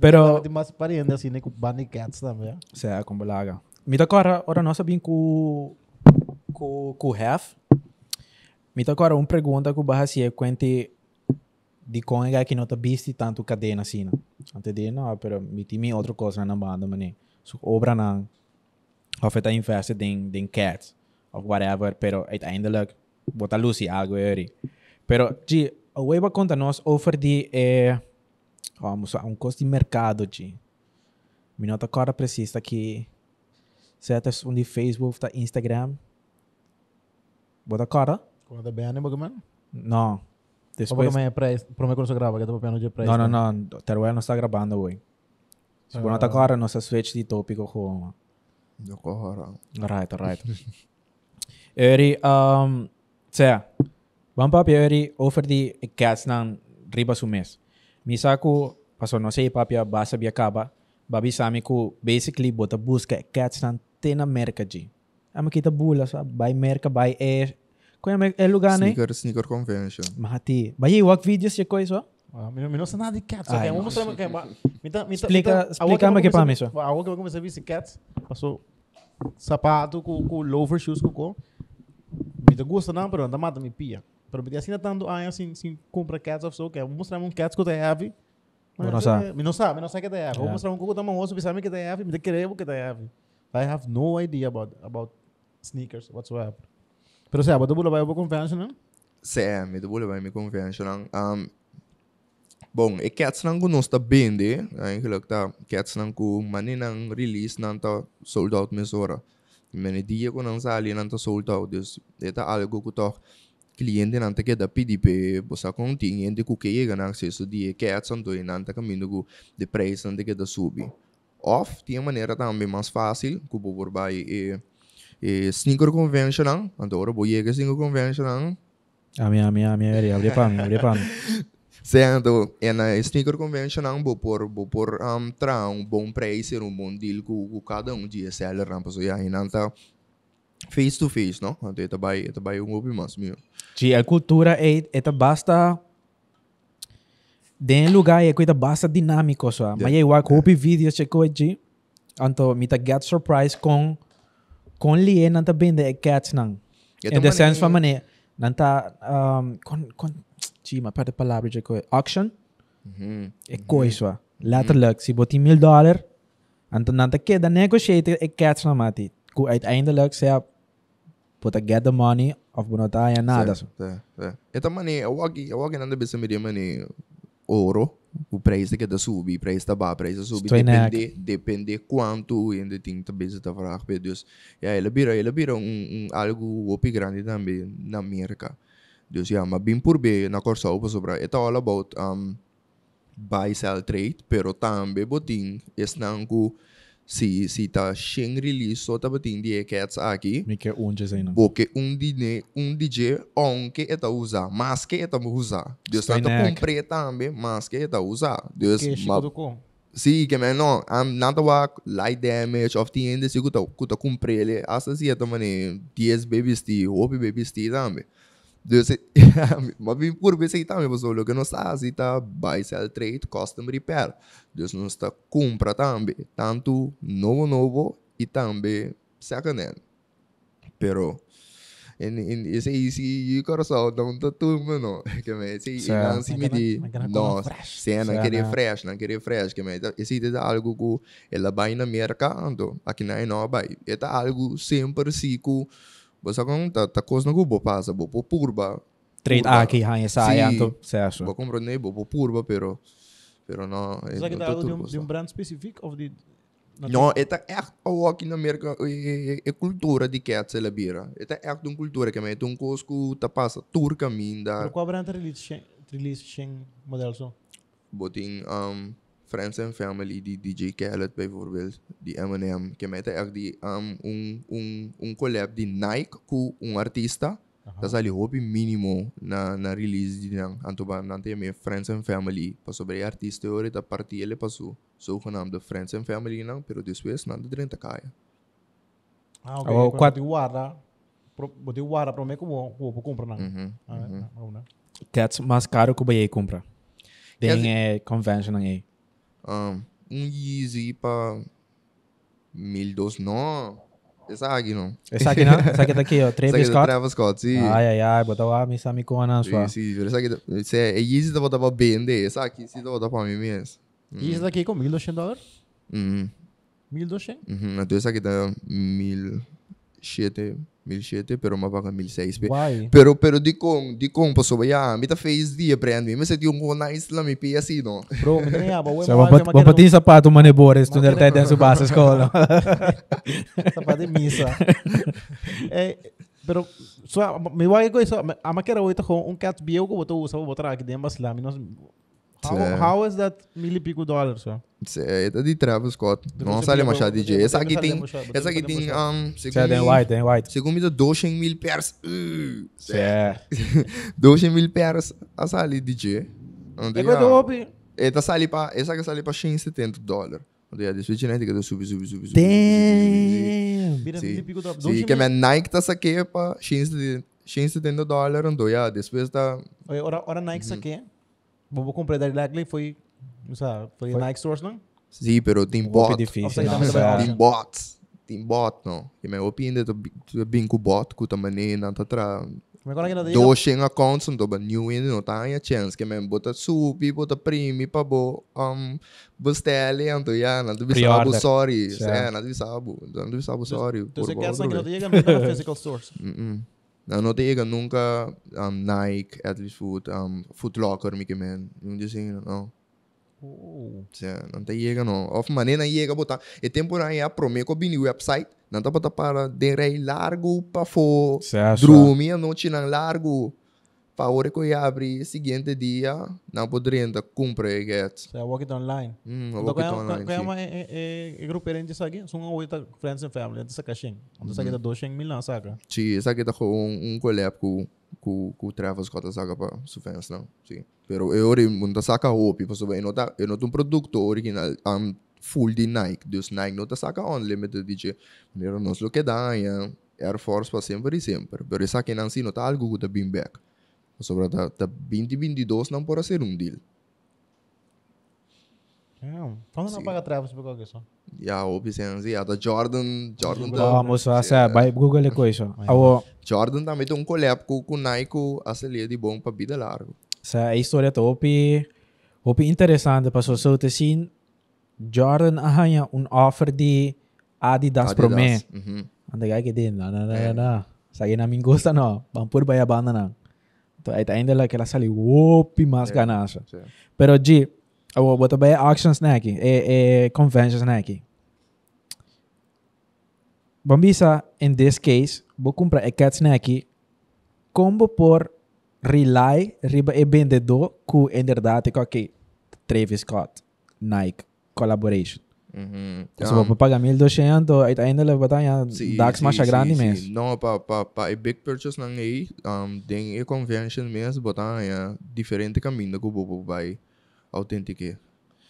Speaker 2: Pero... Tem mais parente assim, né? Com Bunny Cats também. é com belaga.
Speaker 1: Me agora, agora nossa bem com... Com, com o Hef. Me agora uma pergunta que o Barra se é quente de como é que não te viste tanto cadena assim, né? Antes de não, pero me tem outra coisa na banda, mané. Sua obra não... Afeta a invested em, em Cats, ou whatever, pero uiteindelijk, bota luz e algo aí. mas de a Weibo conta nós oferece é, eh, vamos um custo de mercado de Minuto agora precisa que certo é um de Facebook da tá, Instagram
Speaker 2: bota cara quando bem né, animo
Speaker 1: não depois como é para para grava que tá papel no dia não não né? não Teruel não está gravando hoje se tipo, bota uh, cara nossa switch de tópico com não corra right right [laughs] Eri um, certo Vamos para Vampa Piori offerdi cats nan riba sumes. Misaku paso no sei papia basa biakaba. Babi sami ku basically bota busca cats nan tena merca ji. Ama kita bula sa by merca by air. Kaya may eh, lugar na Sneaker,
Speaker 3: sneaker convention. Mahati. Bayi
Speaker 1: walk videos ya koi so?
Speaker 2: Ah, mi não sei nada de cats. Ai, vamos mostrar que Então, então, explica, explica que para mim isso. A outra que eu comecei a ver cats, passou sapato com com loafer shoes com com. Me gusta não, pero anda mata me pia. Pero así tanto aí assim sin comprar cats of so que mostramos um cats que te habi. No sabe. No sabe, no sabe que te habi. Vou mostrar um coco tão osso, sabe que te habi, me querer que te habi. I have no idea about about sneakers whatsoever.
Speaker 3: Pero se abota bula vai para convention, Se, me bula vai me convention. Um Bom, e cats não kuno bem bende, ai que lokta cats nang ku mani nang release nang ta sold out mesora. Meni dia kuno nang sali nang ta sold out, dus eta algo ku toch cliente nanta que da pedi pe contingente cu que chega na accesso de que é santo e nanta caminho cu de preço nanta que da subi off tinha maneira também mais fácil cu bo por vai e, e sneaker convention agora bo a sneaker convention a Ami ami minha a minha era abre para mim abre para Sendo, é na sneaker convention não vou por vou por um, um bom preço um bom deal com, com cada um de seller não posso ir aí ainda face to face, no? Ito itabay, itabay yung ubi mas mio.
Speaker 1: Ci, a cultura é eh, eta basta den lugar é eh, coisa basta dinâmico só. Ah. Mas eu acho que vídeos che koji eh, anto mita get surprise com com lien nanta bende e cats nang. In the sense fa mane nanta um con con ci ma parte palavra che coi auction. Mhm. E coi só. luck, si boti 1000 dollar, anto nanta queda negotiate e cats na mati. uiteindelijk zei pota get the money of bonota en nada.
Speaker 3: Esta money, money ouro. O preço que está subir, o preço está baixo, o preço subir. Depende, depende quanto ainda tem que estar tá fraco. Deus, yeah, ele vira, ele vira um, um algo op grande também na América. Deus, yeah, mas bem por bem na Corsau para sobre It's all about um, buy sell trade, pero também botin, esnango si si ta sheng release so ta batin die cats aqui mike um DJ não porque um DJ um é onke eta usa mas que eta usa Deus tá comprei também mas que eta usa Deus ma Sì, che me no, I'm not a walk, light damage, of the end, si, kuta, kuta comprele, asta si, eta mani, 10 babies ti, hopi babies ti, tambe. Dus maar bijvoorbeeld se também você olha que não está se está buy sell trade custom repair. Dus não está compra também tanto novo novo e também second hand. Pero en en ese easy coração não tá turma não [laughs] que me esse não se me di não se não querer fresh não querer fresh que me esse é algo que ela vai na mercado aqui não é não vai é tá algo sempre sico Bosagon takoz nagu bo pasa, bo po purba. Trade ah, ki ha esa sí, ayanto, se acho. Bo compro ne bo po purba, pero pero no. Você é da de um de
Speaker 2: um brand específico of de
Speaker 3: Não, é echt o aqui na América é cultura de que é celebra. É echt uma cultura que me tem um cosco tá passa turca minda.
Speaker 2: Qual brand release release modelo?
Speaker 3: Botin um Friends and Family, die DJ Khaled bijvoorbeeld, die Eminem. Que mete echt die um, um, de collab die Nike com um artista. Uh -huh. Das ali hobby mínimo na, na release de nan. Antoba, nan tem Friends and Family. Pa sobre artista e ore da partia ele passou. Zogenaamde Friends and Family mas pero después nan de 30 caia.
Speaker 2: Ah, ok. Oh, quatro guarda. Botei guarda pra
Speaker 3: mim como eu vou comprar nan. Uhum, ah, uhum.
Speaker 1: Cats mais caro que eu vou comprar.
Speaker 3: Tem é, convention aí um, Yeezy para 1200, Esagno. não Essa tá aqui, ó. [laughs] Travis Scott. aqui Scott, sì. Ai,
Speaker 1: ai, ai, botava mi sami kona sua. sim. sì,
Speaker 3: esagno. Se é Yeezy da botava aqui, esagno, si da botava mi mies. Hum. Yeezy uhum. uhum. da
Speaker 2: che com 1200 dollari? Mhm. 1200?
Speaker 3: Mhm, na tu esagno da 1700. 1007, pero más bag în 1016. Pero, pero di con, di con, pues, voy a, ia, mi face dia brand mi, mi se tiu un nice la mi pe assim, no. Bro, mi ne ia, bă, mă mă zapato, sapatul mă nebore, tu ne tai de sub basă scola. Sapatul misa. Pero so,
Speaker 2: mi voy a decir, más que era ahorita un cat viejo que vos usas, vos traes que tienen vacilar, menos
Speaker 3: How, how
Speaker 2: is that milipiko dollars? dólar,
Speaker 3: É de Travis Scott. Não sale machado DJ. Essa aqui tem. Essa aqui tem. Um, segundo, tem white, tem white. Segundo, 200 mil pairs. É. 200 mil pairs. A sali DJ. É que eu ouvi. Essa sali é Essa que sali para 170 dólares. Onde é desse jeito, né? Que eu subi, subi, subi, subi. Damn! Sim, que a Nike tá saqueia para 170 dólares. Onde é? Depois tá.
Speaker 2: Ora Nike saqueia vou comprar Likely foi, sabe, foi, foi Nike source não?
Speaker 3: Sim, sí, pero tem bot. difícil. Né? Tem bots. É. Tem bot, não. E minha opinião é que é bem com bot, que também não está atrás. Dois em accounts, então, new in, não tá a chance, que mesmo bota subi, bota primi, pra bo, um, bestele, então, já, não tu sabe, sorry, é, não tu sabe, não tu sabe, sorry. Tu sei que essa que não chega, não physical source. [laughs] não Notre egen nunca um, Nike, Athlete's Foot, um, Foot Locker, Mickey Man. Não dizem, não. Oh. Cê, não tem chega não. Of maneira chega botar. E temporada a prometo bini website. Não tá para de rei largo para fo. Drumi a noite não é largo para hora que eu abri, seguinte dia, não poderia ainda comprar get. So I work it online. Mm, I work it online. Kaya
Speaker 2: ma e grupo rin sa akin, sung awit friends and family, ante sa kashin. Ante sa kita dosheng mil na
Speaker 3: saka. Sim, sa kita ko com um collab com ko ko travas kota saka pa su fans não. Sim. Pero eu ori munta saka hope, paso ba inota, inota um produto original um full de Nike. Dus Nike nota saka unlimited DJ. não nos o que dá, Air Force para sempre e sempre. Pero isso aqui não ensino, tá algo que tá bem back. Sobre da, da 2022 não pode ser um deal.
Speaker 2: Quando não paga trevas por qualquer só?
Speaker 3: já Ja, obisenz, a da Jordan, Jordan da. Ah, essa vai Google é coisa. Awo. Jordan também tem um collab com o Nike, essa ali de bom para vida largo.
Speaker 1: Essa é história tá opi, opi interessante para só te sim. Jordan arranja um offer de Adidas, Adidas. pro me. Uhum. Anda é é que tem na na na na. Sai na minha gosta não. Vamos por baia banda não. Tá ela la salió whoopie más é, ganancia. Pero G, vou tomar auctions naki, eh, é, eh, é conventions naki. Bambisa, in this case, vou comprar a cat snack combo por rely riba e vendedor com data com ok Travis Scott Nike collaboration
Speaker 3: Uhum. Tipo, se você então-
Speaker 1: para mil doscientos, aí ainda le batalha dax sí, mais sí, grande sí, mesmo.
Speaker 3: Não, para pa para big purchase não aí, um, tem a convention mesmo batalha diferente caminho que você vai autenticar.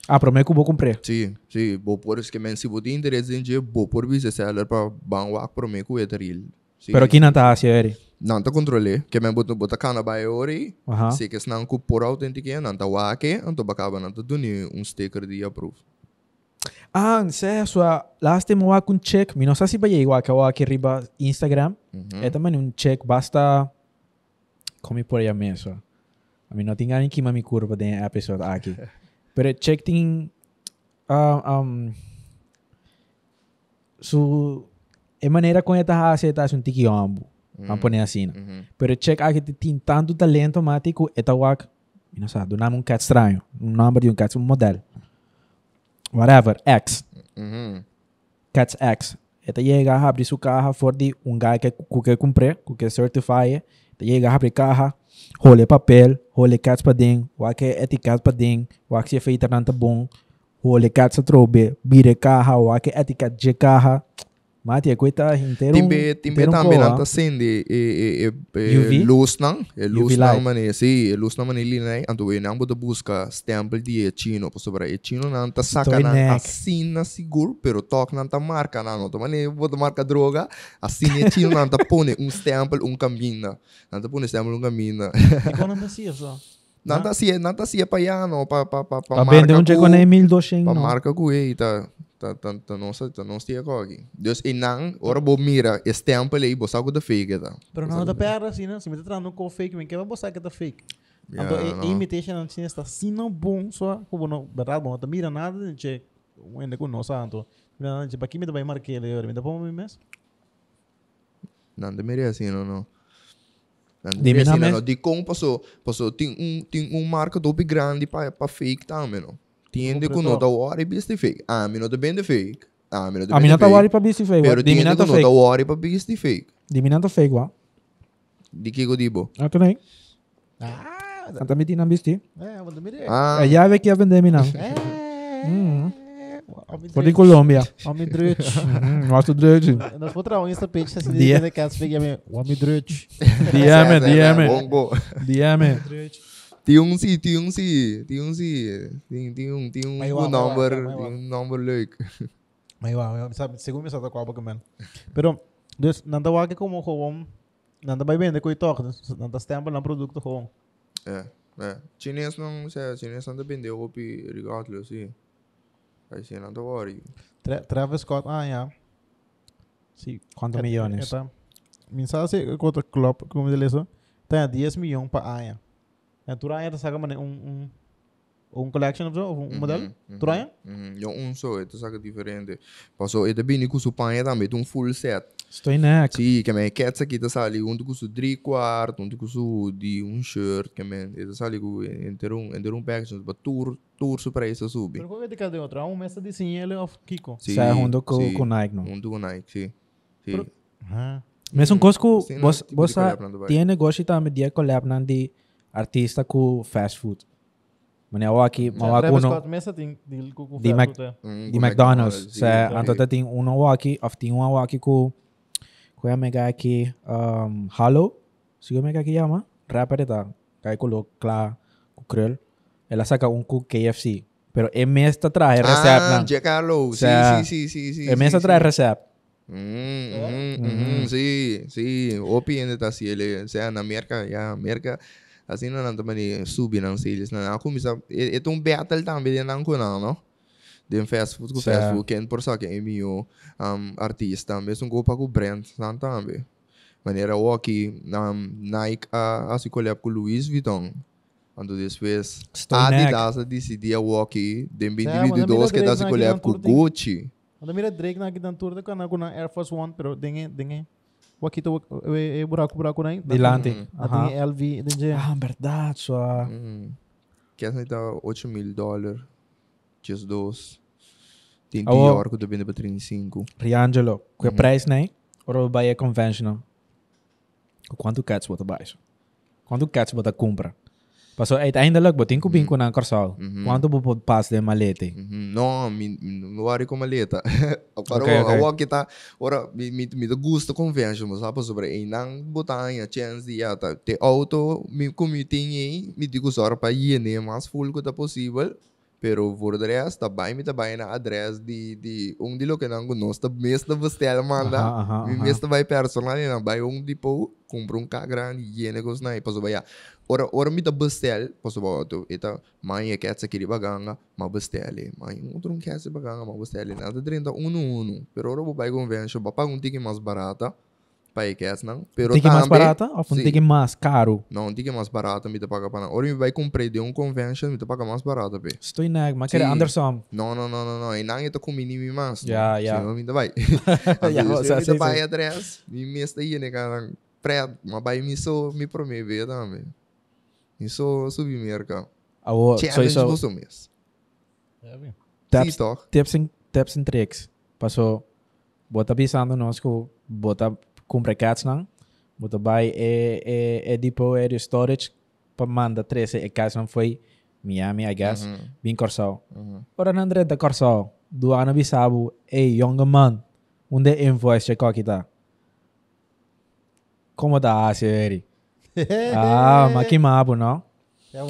Speaker 1: Ah, para mim é que eu vou comprar.
Speaker 3: Sim, sim. por isso que men, se você tem interesse em dia, vou por visa seller para banwak para é que o eteril. Sí. Pero aqui não
Speaker 1: está assim, é Eri.
Speaker 3: Não está controle. Que men botou botar cana para ori. Uh -huh. Se que se não por tá autenticar, não está wake, então acaba não está dando um sticker de approve
Speaker 1: ah, se sua last mo um check, mi não sei se vai igual que aqui arriba Instagram, uhum. é também um check, basta come por aí mesmo. A mim não tem ninguém que me curva de episódio aqui. [laughs] Pero check tem uh, ah, um, su é maneira com esta hace tá um tiki ambu. Vamos poner assim. Uhum. Pero check aqui ah, tem tanto talento mático, eta wak, não sabe, do nada um cat estranho, um nome de um cat, um modelo. whatever, X. Mm -hmm. Catch X. Então, llega a abrir su caja for the un guy que, que compré, que certify. Então, llega a abrir caja, role papel, role cats pa ding, wa que etiquette pa ding, wa que se feita tanto bon, role cats a trobe, bire caja, wa que etiquette je caja. Mati, je è hinterum. Timbe, timbe tambe nanta
Speaker 3: sendi e e e lusnang, e lusnang mane si, e lusnang mane li nai, antu e nang buta busca stample di e chino, posso para e chino nanta saca nan assim na seguro, pero toc nanta marca nan outro, mane buta marca droga, assim e chino nanta [laughs] pone un stample un cammina, nanta pone stample un cammina. E quando me si eso? Nanta si, [laughs] nanta si e paiano, pa pa pa pa marca. Pa bende un geco nei 1200. Pa marca cu eita. tan tan non sa tan non stia kogi. Dus inang ora bo mira estempel ei bosa ko da fake ta. Pero não da
Speaker 2: assim sina, se mete trando com fake, men que vai bosa que da fake. então, no. imitation não tinha esta sina bom só, como não, verdade bom, tá mira nada, não che, ainda com nossa anto. Mira nada, che, para que me vai marcar ele, ora, me dá para mim mesmo.
Speaker 3: Não, de mira assim, não, não. De mira não, de como passou, passou, tem um, tem um marca dobe grande para para fake também, não. Tiende o wari bisti fake. bem ah, de bende fake. Amino de Aminata wari pa bisti fake. Pero tiende kunota wari pa bisti fake.
Speaker 1: Diminata fake wa.
Speaker 3: Di kiko dibo.
Speaker 1: Ah, também Ah, Anta miti nang bisti. Eh, wala miti. Ah, eh, ya ve kia bende minang.
Speaker 2: Eh. Mm.
Speaker 3: Pode Colômbia.
Speaker 2: Amidrute.
Speaker 1: Nosso [laughs] hum, drute.
Speaker 3: Nós vou trazer um Insta page se você quer se pegar. O amidrute. DM, diame DM. Tiung sih, tiung sih, tiung sih, tiung tiung tiung un number, un number leuk.
Speaker 2: Maar ja, según me zat qua bekend. Pero dus dan dat wagen como gewoon dan dat bij ben de koi toch, dus dan dat stempel dan product gewoon.
Speaker 3: Ja, ja. É, é. Chinees non se Chinees dan ben de op regardless hier. Hij zijn aan de worry.
Speaker 2: Travis Scott ah ja. Sim, quantos é, milhões? Minsa se contra club, como ele disse, tem 10 milhões para a ah,
Speaker 3: Turayan ta saga mane um um
Speaker 2: um collection of um mm modelo Turayan?
Speaker 3: Yo um só, tu saga diferente. Passou e também nico supanha também um full set. Estou em neck. Sim, que me quer aqui tá sali um do su three quarto, um do su de um shirt, que me tá sali com enter um enter um package, but tour tour super isso subi. Pero
Speaker 2: qual é de cada outra? Um mesa de sinhele of Kiko. Sim, um do com com
Speaker 3: Nike, não. Um do com Nike, sim. Sim.
Speaker 2: Aham. Mesmo Costco, vos vos tiene
Speaker 1: gosto também de collab nandi. artista ku fast food. Mane aquí, ki ma wa Di mm, di McDonald's. Se anto te ting uno wa ki of tin wa wa ki mega aquí, um ¿sí Si yo mega aquí llama rapper está, Kai con lo cla ko cruel. Él un cook KFC. Pero él me está trae recept. Ah, checalo. Sí, sí, sí, sí, sí. Él está trae recept.
Speaker 3: Mm, oh. mm, mm-hmm. mm, sí, sí. Opi en esta cielo. O sea, na mierda, ya, mierda. Assim não nanta mani subi nan selis nan. Aku misa e tong beatal tambe di nan kunang no. Dem fast food ku fast food ken por sak e mio um artista mesmo go pa ku brand nan tambe. Maneira o aqui um, Nike a a se colher com Luiz Vuitton. Quando depois Adidas decidia o aqui de 2022 que dá se colher com Gucci.
Speaker 2: Quando mira Drake na guidantura da cana na Air Force One, pero dengue dengue tu é buraco buraco né dilante
Speaker 3: mm
Speaker 2: LV dinje ah verdad
Speaker 3: que é sa ita 8000 dollar just dos tem oh, pior que eu do para 35
Speaker 1: Riangelo que mhm. preço nem ou vai é convencional quanto cats bota baixo quanto cats bota compra Pasó ay tahin dalag botin ko bingko na karsaw. Quanto po pas de malete?
Speaker 3: No, mi nuari ko maleta. [laughs] Para okay, okay. awa kita ora mi mi mi gusto convention mas apa sobre ei nang botanha chance ya ta te auto mi commuting ei mi digo sora pa yene mas full ko ta possível. Pero voor de rest, daarbij met daarbij een adres die, die om die lokken aan genoos, de meeste bestellen manda. Ah, de ah, ah, meeste bij personal en daarbij om die po, compro een kagran, jene goes na. Pas op, ja. Ora, ora met de bestel, pas op, auto. Eta, man je ketsa kiri baganga, ma bestellen. Man je moet een ketsa baganga, ma bestellen. Na de 31, uno, uno. Pero ora, bij convention, papa, un ticket mais barata é cash ना पेरो दिखे mais barata ou sim. diga mais caro não diga mais barata me te paga para não, ou me vai comprar de um convention me te paga mais barata pe estou
Speaker 1: em neg mas quer Anderson
Speaker 3: não não não não não e não é com mínimo mais já já não [laughs] [laughs] me vai já você vai atrás me me está aí né cara pré mas vai me sou me promete tá, também isso subi merca ah o só isso você mesmo
Speaker 1: tips tips tips and tricks passou bota pisando nós que bota compra cats não mas também é é é tipo é storage para manda 13 e cats não foi Miami I guess uh uhum. bem corso uh uhum. -huh. ora de renta corso do ano bisabo é young man onde invoice check aqui tá como tá a série
Speaker 3: [laughs] ah mas que
Speaker 1: mabo não é, eu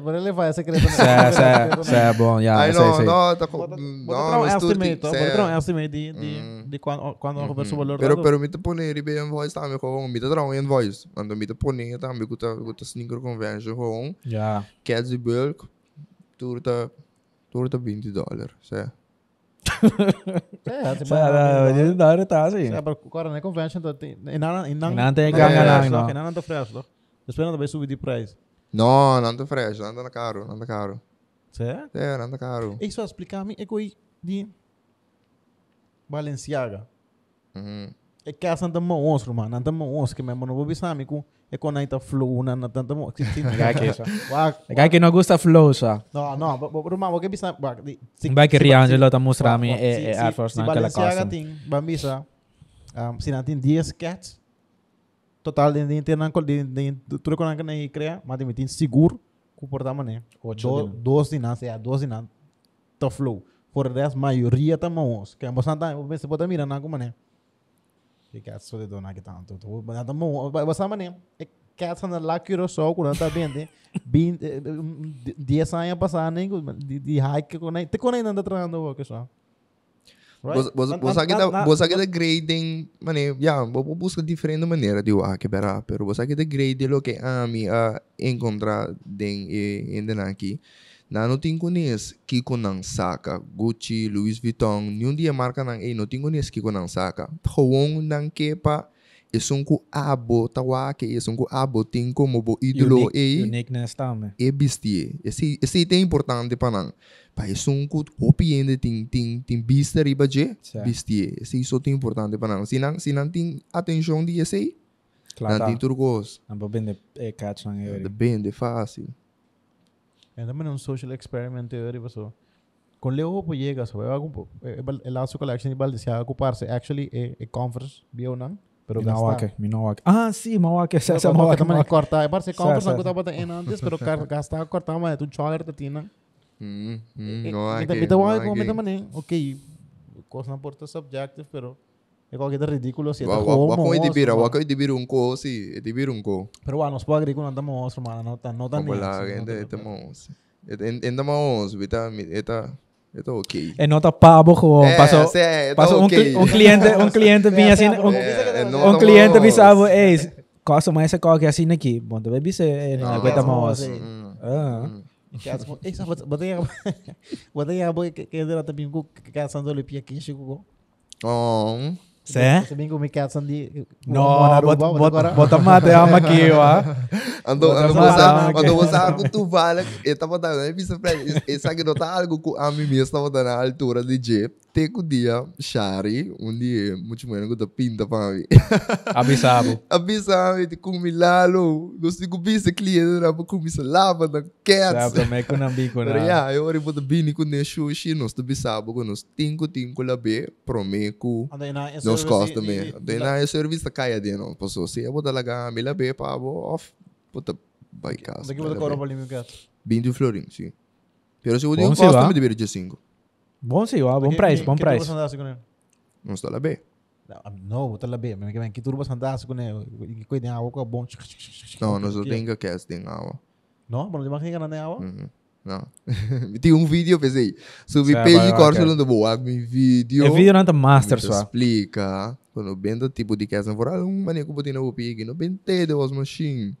Speaker 3: bora levar essa criança. Isso é, [laughs] é, é bom, yeah, Aí não, não, tá com... Não, não, então, é o cimento, não, é o cimento de,
Speaker 2: de, hum. de quando, quando mm -hmm. conversa o hum. valor. Pero, pero
Speaker 3: mi te poner bem tá, em voz também, tá, com mi te drão em voz. Ando mi te poner também, com ta, com ta sneaker convention, com... Ja. Cats de bulk, turta, turta 20 dólares, é
Speaker 2: [laughs] é, tipo, é, né, da hora tá assim. É, para o Coronel é Convention, e não tem ganha nada. E
Speaker 3: não tem preço, Esperando também subir de preço. No, Nando Fresh, Nando Caro, Nando Caro. Sì? Sì, non Nando Caro.
Speaker 2: E só explicar mm-hmm. è é coi de Balenciaga. Uhum. É que a Santa Mão Onça, mano. Santa Mão Onça, que mesmo não vou pensar, amigo. É quando aí tá flow, na Santa Mão. Gai que isso.
Speaker 1: Gai que não gosta flow, só.
Speaker 2: Não, não. Romano, vou que pensar. Vai que Riangelo tá
Speaker 1: mostrando a mim. É a força naquela coisa. Balenciaga
Speaker 2: tem, bambisa. Se não tem 10 cats, total din interna de din tudo que não é cria mas tem tem seguro com porta mané dois dinas é dois dinas tá flow por das maioria tá mãos que é bastante você pode mirar na como o que é só de dona que tá tudo mas tá o que mané casa na lá que eu sou quando tá vendo bem 10 anos passar nem de hike que não tem quando ainda tá trabalhando o que só
Speaker 3: Right? Você que grade, mane, ya, vou buscar diferente maneira de ah que para, pero você que grade lo que a mim a encontrar den e enden aqui. Na não tem conhece que conan saca, Gucci, Louis Vuitton, nenhum dia marca não, ei, não tem conhece que conan saca. Gewoon nan kepa isunku abo tawake isunku abo tinko mobo idolo e
Speaker 1: uniqueness tame
Speaker 3: e bestie esse esse é importante para nang pa isunku opiende ting ting ting bista riba je bestie si isso é te importante para nang sinang sinang ting atenção de esse claro nang turcos ambo bende e eh, catch nang e bende fácil
Speaker 2: é também um social experiment teoria passou con Leo po llega so ba ko po e lasso collection ibal siya ko parse actually a, a conference bio nang pero mi
Speaker 1: que, Ah, sí, No Se hace
Speaker 2: Mawake. va a cortar. va a ser que não en antes, pero [laughs] gastar más de tu choler de tina.
Speaker 3: Hum, a te pido Então, a vai como
Speaker 2: também, OK. cosa na porta subjective, pero como que es ridículo Si, está como. Wa No dibira, wa coi
Speaker 3: dibira un co, sí, dibira un co.
Speaker 2: Pero no, nos pode agrícola andamos, mano, no, no não tá nem. Olá, gente,
Speaker 3: estamos. Andamos, vita, eta Esto ok. En nota pavo, como eh, pasó, sí, pasó okay. un, un, cliente, un cliente vino así, un, eh, un, un cliente pisaba,
Speaker 1: hey, cosa más esa cosa que así aquí, ¿dónde ves bise en la cuenta más?
Speaker 2: Isa wat wat yang wat yang apa kerja tapi Oh. Se? Seminggu mikir sendiri. No, não buat buat temat ya sama kiwa. Ando ando bosa, ando bosa aku tu
Speaker 3: vale, Eu tava dando, e bisa pra, e sabe que não tá algo com a mim mesmo, tava tá dando a altura de jeep. Tego dia cari undi muchimuengo da pinta pami. [laughs] Abisabo. [laughs] Abisabo te kumi lalo. Nos te kubi se kliente na po kumi se lava na cats. Sabe também com na bico na. Mas já eu ori bodo bini com ne shushi nos te bisabo com nos tinco tinco la be promeco. Nos costa me. Daí na é serviço caia de não passou. Se eu bodo laga me la be pavo off. Puta vai casa. Daqui bodo coro para limpar. Bindi florim, sim. Pero se eu digo costa me deveria de cinco. Buon sì,
Speaker 2: ah, buon okay, price, buon price. Non sto alla B. No, sto alla B, perché anche turbo santa su con quei di acqua buon.
Speaker 3: No, non so tengo que è sting acqua.
Speaker 2: No, ma não dimmi che non è acqua.
Speaker 3: Não. Tem um vídeo, pensei. Subi so, page corso okay. do boa, mi vídeo. É vídeo não tá master só. Explica. Quando bem do tipo de casa for um maneco botina o pig, não bem te de was machine.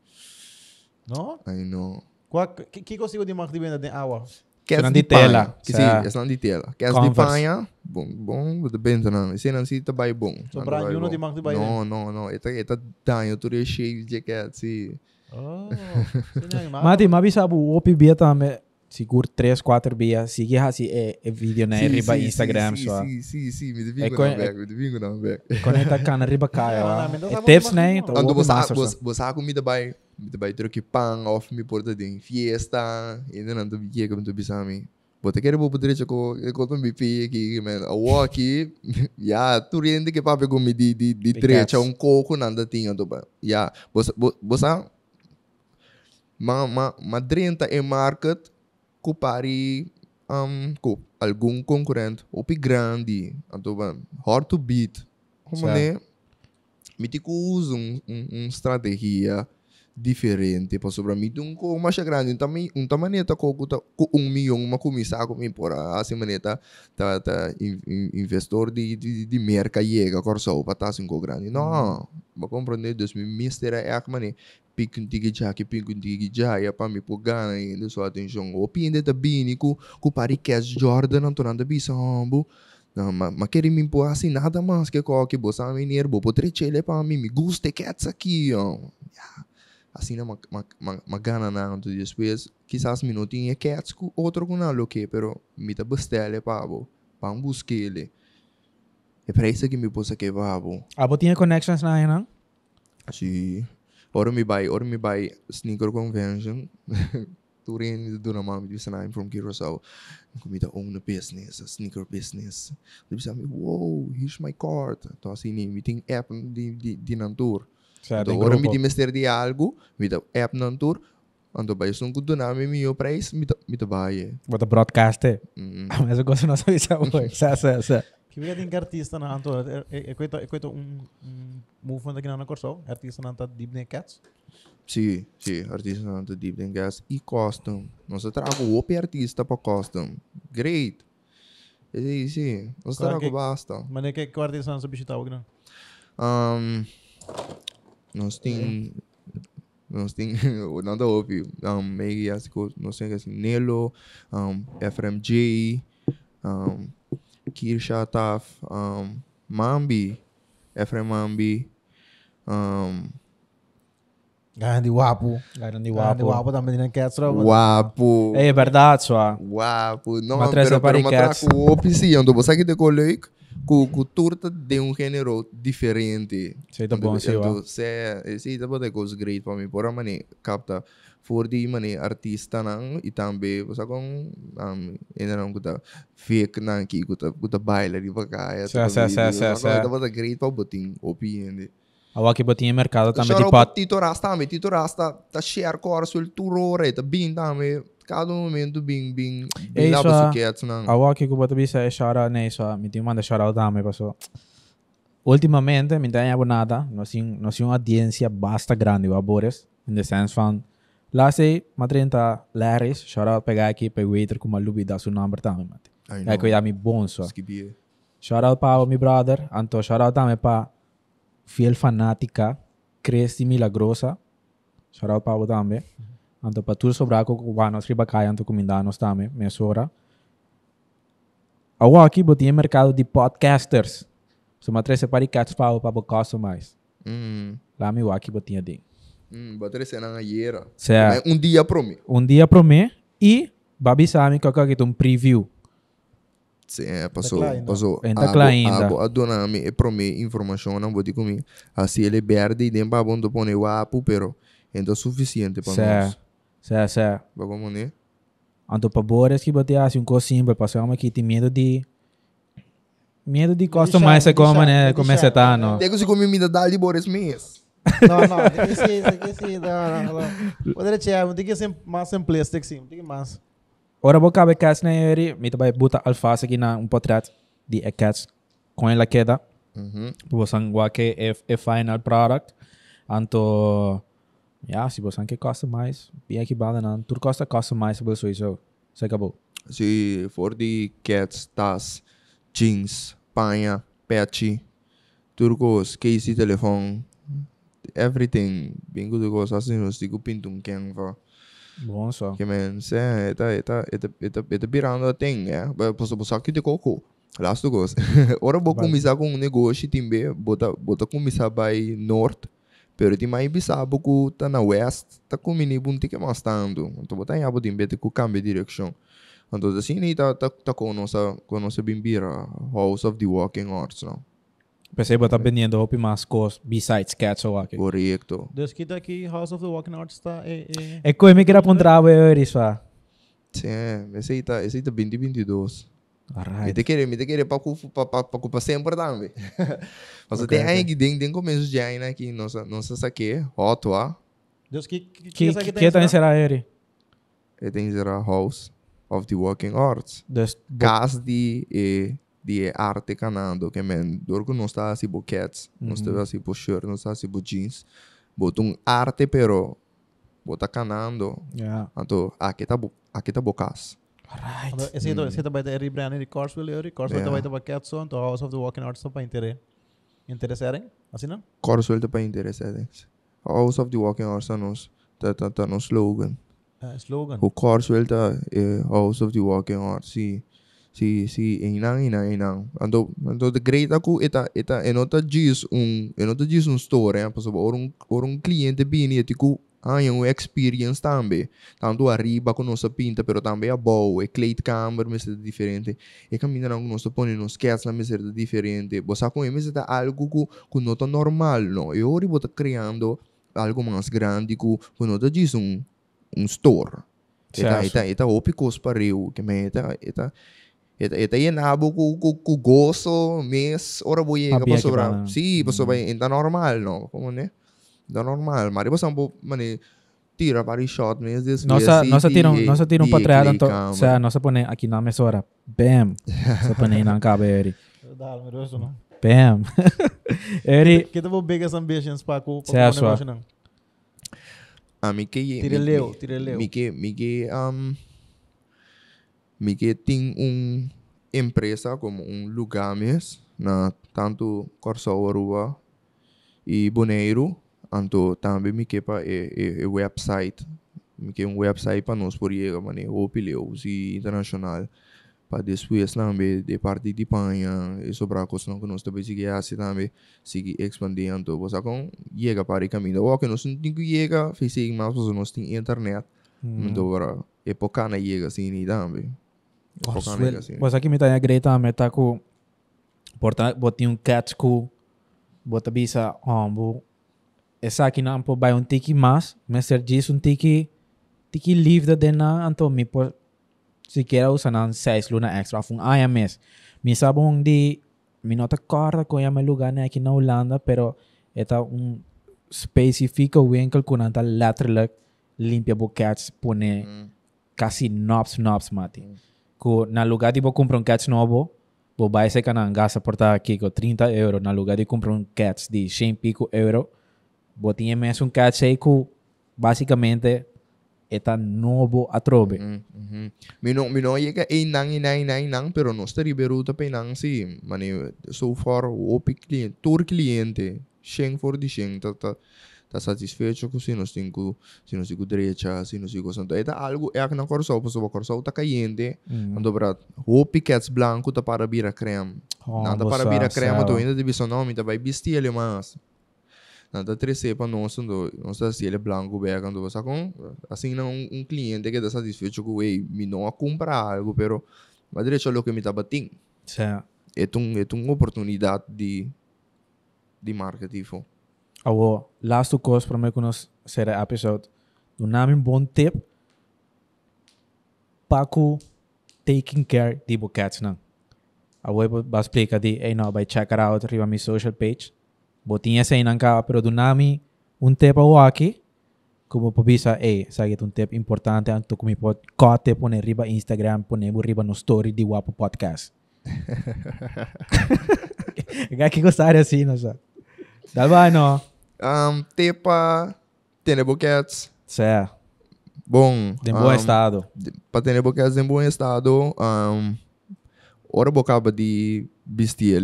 Speaker 3: Não? Ai não. Qual que consigo de marcar de venda de hours? Kerst di paya. Kasi es nan di tela. Kerst di paya. Bong, bong, the bento não, se não si tabay bong. So brand new no di mak tabay No, no, no. Ita, ita danyo tu rin shades je kat si. Oh.
Speaker 1: Mati, mabi sabu opi bia tame. seguro 3, 4 bia. se ha si e, vídeo, video na riba Instagram so. sim, sim, si. Mi devingo não back. Mi devingo na back. Konekta ka na riba kaya. é. tips na yun. Ando bosa, bosa, bosa
Speaker 3: ako de tabay baitero ki pang of mi porta ding fiesta ina nanto bi kia kamto bisami bota kere bo putri chako koto mi pi ki men awa ki ya tu rende ke pape gumi di di di trecha um coco nanda tinha do ba ya bosa bosa ma ma madrinta e market kupari um com algum concorrente ou pi grande anto ba hard to beat como né me uso um, um, um estratégia diferente para sobre mim um com mais grande um também um tamanho tá com um milhão uma comissão com por a semana tá tá tá investidor de de, de merca chega corso para tá cinco assim, grande não para uhum. compreender dois mil mister é a maneira pico tigi já que pico tigi já e para me por gana ainda sua atenção o pinde tá binico com pariquez Jordan Antonando Bissambo não, mas ma querer me impor assim nada mais que qualquer boa, sabe, mineiro, boa, potrechele para mim, me gusta, que aqui, ó. Yeah así assim, no né, ma, ma, ma ganan né, y después quizás mi no tiene que hacer otro con algo que pero mi te bestele pavo pan é para isso que me pôs que pavo
Speaker 1: ah você tinha connections na aí não
Speaker 3: sim ora me vai ora me vai sneaker convention Turin do na mami disse na I'm from Curacao comida own business a sneaker business eu disse wow here's my card então assim me tem app di di de nantur तो और मी di मेस्तेर di आल्गू विथ एप नन टूर अनि त भाइ सुनको दुन हामी मी यो प्राइस मी त मी त भाइ म त ब्रॉडकास्ट
Speaker 1: आहे
Speaker 2: mas eu gosto da nossa vez essa essa que vida tem artista na anto é é um movimento aqui na na corso artista na anto deep den cats
Speaker 3: Si si artista na anto deep den cats e custom nós trago o artista para custom great eh, Sì, sì, non sarà che
Speaker 2: basta. Ma ne che quarti sono subito?
Speaker 3: Um, Não tem. Não se tem. É. [laughs] Nada houve. Um, Maggie, as Não sei assim. Nelo, um, FMJ, um, Kirsha Taf, um, Mambi, Efrem Mambi. Um, Grande guapo. Grande guapo. Grande guapo
Speaker 2: também tiene Castro.
Speaker 3: Guapo. É verdade, só. Guapo. Não, mas pero, pero me trajo o pisciando. Você que te decolou cu cultura de un genere diferente. Sei da bom, sei lá. Sei, sei tá bom, é coisa great para mim. Por mani capta for di mani artista nang e também você com um ainda não guta fake nang que guta guta baila de bacana. Sei, sei, sei, sei, sei. Tá bom, great para botin opinião.
Speaker 1: Awa che botin mercato cioè, também tipo
Speaker 3: Tito Rasta, também Tito Rasta, tá share cor sul turore, tá bin também Cada momento, bing, bing, bing, successo, não.
Speaker 1: Agora que eu te dizer é chora, né, isso a minha uma da chora, dá, me passou. Ultimamente, me não sim nós temos uma audiência bastante grande, eu abores, in the sense fan, lá sei, mas 30 lares, chora, pegar aqui, para o waiter com uma lubi, dá seu número também, mate. É que eu ia me bom, só. Shout out para meu brother, anto shout out também para fiel fanática, Cresce Milagrosa. Shout out para também. Anto patur sobra ko cubanos ribacai anto comindanos tame mesora. Awa aqui botinha mercado de podcasters. Suma três separi cats pau para bocosso mais. Mm. Lá me aqui botinha de.
Speaker 3: Mm, botre se na yera. Certo. Um dia pro mim.
Speaker 1: Um dia pro mim e babi sami ko ka um preview. Sim,
Speaker 3: passou, passou. Ainda claro ainda. Abo, a dona me pro mim informação na vou dizer comigo. Assim ele perde e nem para bom do pone o pero ainda suficiente para nós. Certo.
Speaker 1: Se, se. Então,
Speaker 3: Anto pabores
Speaker 1: que bate assim um cocinho, para passar uma que tem medo de. Medo de costa mais se come, né? Começa a estar, não. Tem
Speaker 3: que se comer comida dali, bores mês. Não, não, tem que ser, tem que
Speaker 2: ser, não, não. Poderia ter, tem que ser mais simples, tem que ser, mais.
Speaker 1: Ora, vou caber cats, né, Yuri? Me também botar alface aqui na um portrait de cats com ela queda. Vou sanguar que é final product. Anto ja, sie bus anche costa mais, bien que bala nan, né? tur costa costa mais sobre isso, isso se acabou.
Speaker 3: Se for de cats, tas, jeans, panha, pechi turcos, case, telefone, everything, bingo de coisa assim, nos digo pinto um canva. Bom só. Que men, se, eta, eta, eta, eta, eta pirando a tem, é, posso passar aqui de coco. Lá estou gosto. [laughs] Ora vou começar com um negócio, timbe, bota, bota começar by north pero di mai bisabo ku ta na west ta kumini bunti ke mastando então botar em abo de embete ku cambia direção então assim ni ta ta ta com nossa com nossa bimbira house of the walking Arts não
Speaker 1: Pensei botar vendendo roupa mais cos besides cats ou aqui. Correto.
Speaker 2: Deus que daqui House
Speaker 3: of the Walking Arts está é é. É
Speaker 1: como que era para um é isso ah. Sim,
Speaker 3: é. esse aí tá, esse aí tá 2022. Alright. te kere, mite kere pa ku pa pa pa ku pa sempre tambe. Mas tem aí que tem tem começo de aí né que não se saque, ó ¿eh? ¿ah? Deus que que que que que tem será ele? Ele tem será house of the working arts. Des cas de e eh, de arte canando que men dorgo não está assim boquets, não está assim por shirt, não está assim bo jeans. um arte pero bota canando. Yeah. Então aqui tá aqui tá bocas.
Speaker 2: එසේ සිත බ රබ්‍රන රිකෝඩ් ල රිකෝඩ් ත පකත්සන් හස ෝක ට පයිතර ඉන්තරෙසෑරෙන් අසින
Speaker 3: කොරසල්ට පයින්තරෙසෑදෙක්ස් House of the Walking tá assim Orsanos tá tá, tá, tá, tá no slogan. É, slogan. O Corswell tá é, House of the Walking Arts, Si, si, si, Enang, enang, enang. Ando, ando de greita ku eta, eta, enota diz um, enota diz um store, hein, eh, passou, or um, orun, orun cliente bini, etiku, ah, é um experiência também. Tanto arriba com nossa pinta, pero também a boa. E clay camber, mas é diferente. E caminhando com nossa pone, nos quietos, mas é diferente. Você com ele, é algo que, que não é normal, não. E agora você está criando algo mais grande que, que não tá diz um, um store. Tá, certo. Eta, eta, opi kos pareu, que me eta, é eta, eta yen abo ku, ku, ku gozo, mes, ora boye, ka pasobra. Sí, pasobra, mm. eta normal, no? Como, né? da normal. mas é po sampo mani tira vários shots mesmo des assim, Nossa assim, nossa tira um nossa tira um patrada então, o sea, ah,
Speaker 1: nossa põe aqui na mesora. Bam. Se põe na caberi.
Speaker 2: Dal, me rosto
Speaker 3: não.
Speaker 1: Bam.
Speaker 2: [laughs] Eri. Que tava biggest ambitions para com para o negócio não.
Speaker 3: a ah, mim que tira leu, tira leu. Mi que mi que um mi que tem um empresa como um lugar mesmo na tanto Corsoa Rua e Boneiro anto também me quepa é, é, é website, me que um website para nós por ir, mané, o pileus mm. e internacional. Para depois também, de parte de Panha, e sobra a coisa que nós também seguir assim também, seguir expandindo. Você com, chega para o caminho. Ou que nos não tem que chegar, fiz mas nós temos internet. Então, para época na chega assim também. Você aqui
Speaker 1: me está a greta, me está com...
Speaker 3: Botinha um catch
Speaker 1: com... Bota bisa, ombo esaki na po um tique mais, mas Mr. G's um tiki tiki livre da na anto por se sequer usar não seis luna extra fun aya mes me sabon onde mi nota corta ko ya me lugar né aqui na Holanda pero eta um específico winkel kun anta latrelak limpia buckets cats mm. casi nobs nobs mate, mm. na lugar de bo comprar um catch novo vou baixar esse canan gasta portar aqui com 30 euros, na lugar de comprar um catch de 100 pico euro Botinha es un basicamente é está novo a trobe. Mm
Speaker 3: -hmm. Mi no, mi no llega a inang, inang, inang, inang, pero no está riberuta para inang, sí. Mani, so far, opi cliente, tour cliente, shen for di shen, ta, ta, tá satisfeito com se não tenho se não tenho direita se não tenho santo é algo é que na corção por sua corção tá caindo ando para o piquets branco tá para bira creme nada para bira creme tu ainda divisão nome tá vai vestir ele mas nada terceiro sepa nós do nós da se é branco bega quando você com assim não um, cliente que é está satisfeito com ei me não a comprar algo, pero mas direito o que me tá batendo. Sim. É um é uma oportunidade de de marketing. Fo.
Speaker 1: Ah, oh, last para mim que nós será episode. Do nome bom tip para taking care de buquets não. Ah, vou explicar de, ei não vai check out, arriba minha social page botinha sa inang pero pero dunami un tempo awaki, como pabisa, eh, sagit un tep importante ang to kumipot, kote pone riba Instagram, pone mo riba no story di Wapo Podcast.
Speaker 3: Gaki ko sa assim, não sa.
Speaker 1: Dalba ano?
Speaker 3: Um, tepa, tene buquets. Certo. Bom. De um, bom estado. Para ter buquets em bom estado, um, ora bocaba de bestia,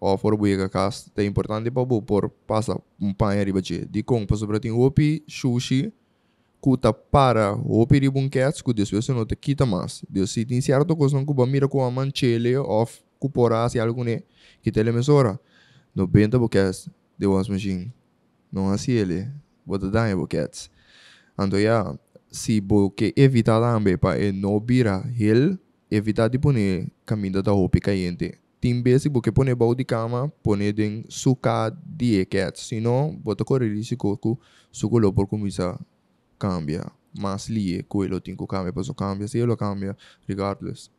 Speaker 3: o vorbuje ka ka të importante i babu, por pasa më pa e ribaci. Dikon, pasu pra ti opi shushi, ku ta para opi ribunquets, ku Deus se não te quita mais. Deus se te iniciar to cosão ku mira ku a manchele of ku poras e algo ne, que te lemesora. No benta boquets, deu as machine. Não assim ele, bota dai boquets. Ando ya, si bo que evita lambe pa e no bira hill, evita tipo ne caminho da opi caiente timbe si buke pone bau di kama pone den suka di eket sino boto corre risiko ku seu lo por kumisa cambia mas lie ku lo tinku cambia posso cambia si lo cambia regardless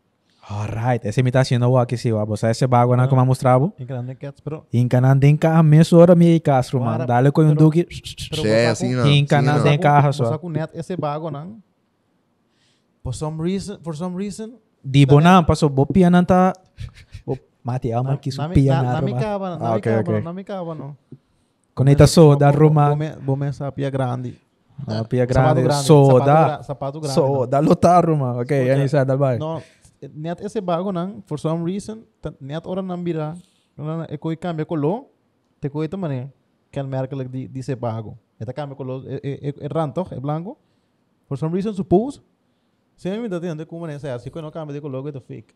Speaker 1: Alright, essa imitação não aqui se vamos esse bago na como mostrava.
Speaker 2: Encanando cats, bro.
Speaker 1: Encanando em cats, mesmo hora me carro, mano. dá-lhe com um duque. É assim, não. Encanando em cats, só. Só com
Speaker 2: fazer esse bago não. For some reason, for some reason.
Speaker 1: Di bonan, passou bopia não tá. Mati, anche su Pia na, Roma. Nami cavano, nami ah, okay, cavano, okay. Coneta soda, Roma. Come, come sa Pia Grandi.
Speaker 2: No, Pia Grande, grande soda. Sapato grande. Soda, lota Roma. Ok, yan isa, dalbay. No, neat ese bago nan, for some reason, neat ora nan bira, e koi cambia colo, te koi ito mani, kan merka lag di, di se bago. Eta cambia kolo, e, e, e, ranto, e blanco. For some reason, suppose, se me entiende como mani, se así, Que no cambia de kolo, que to fake.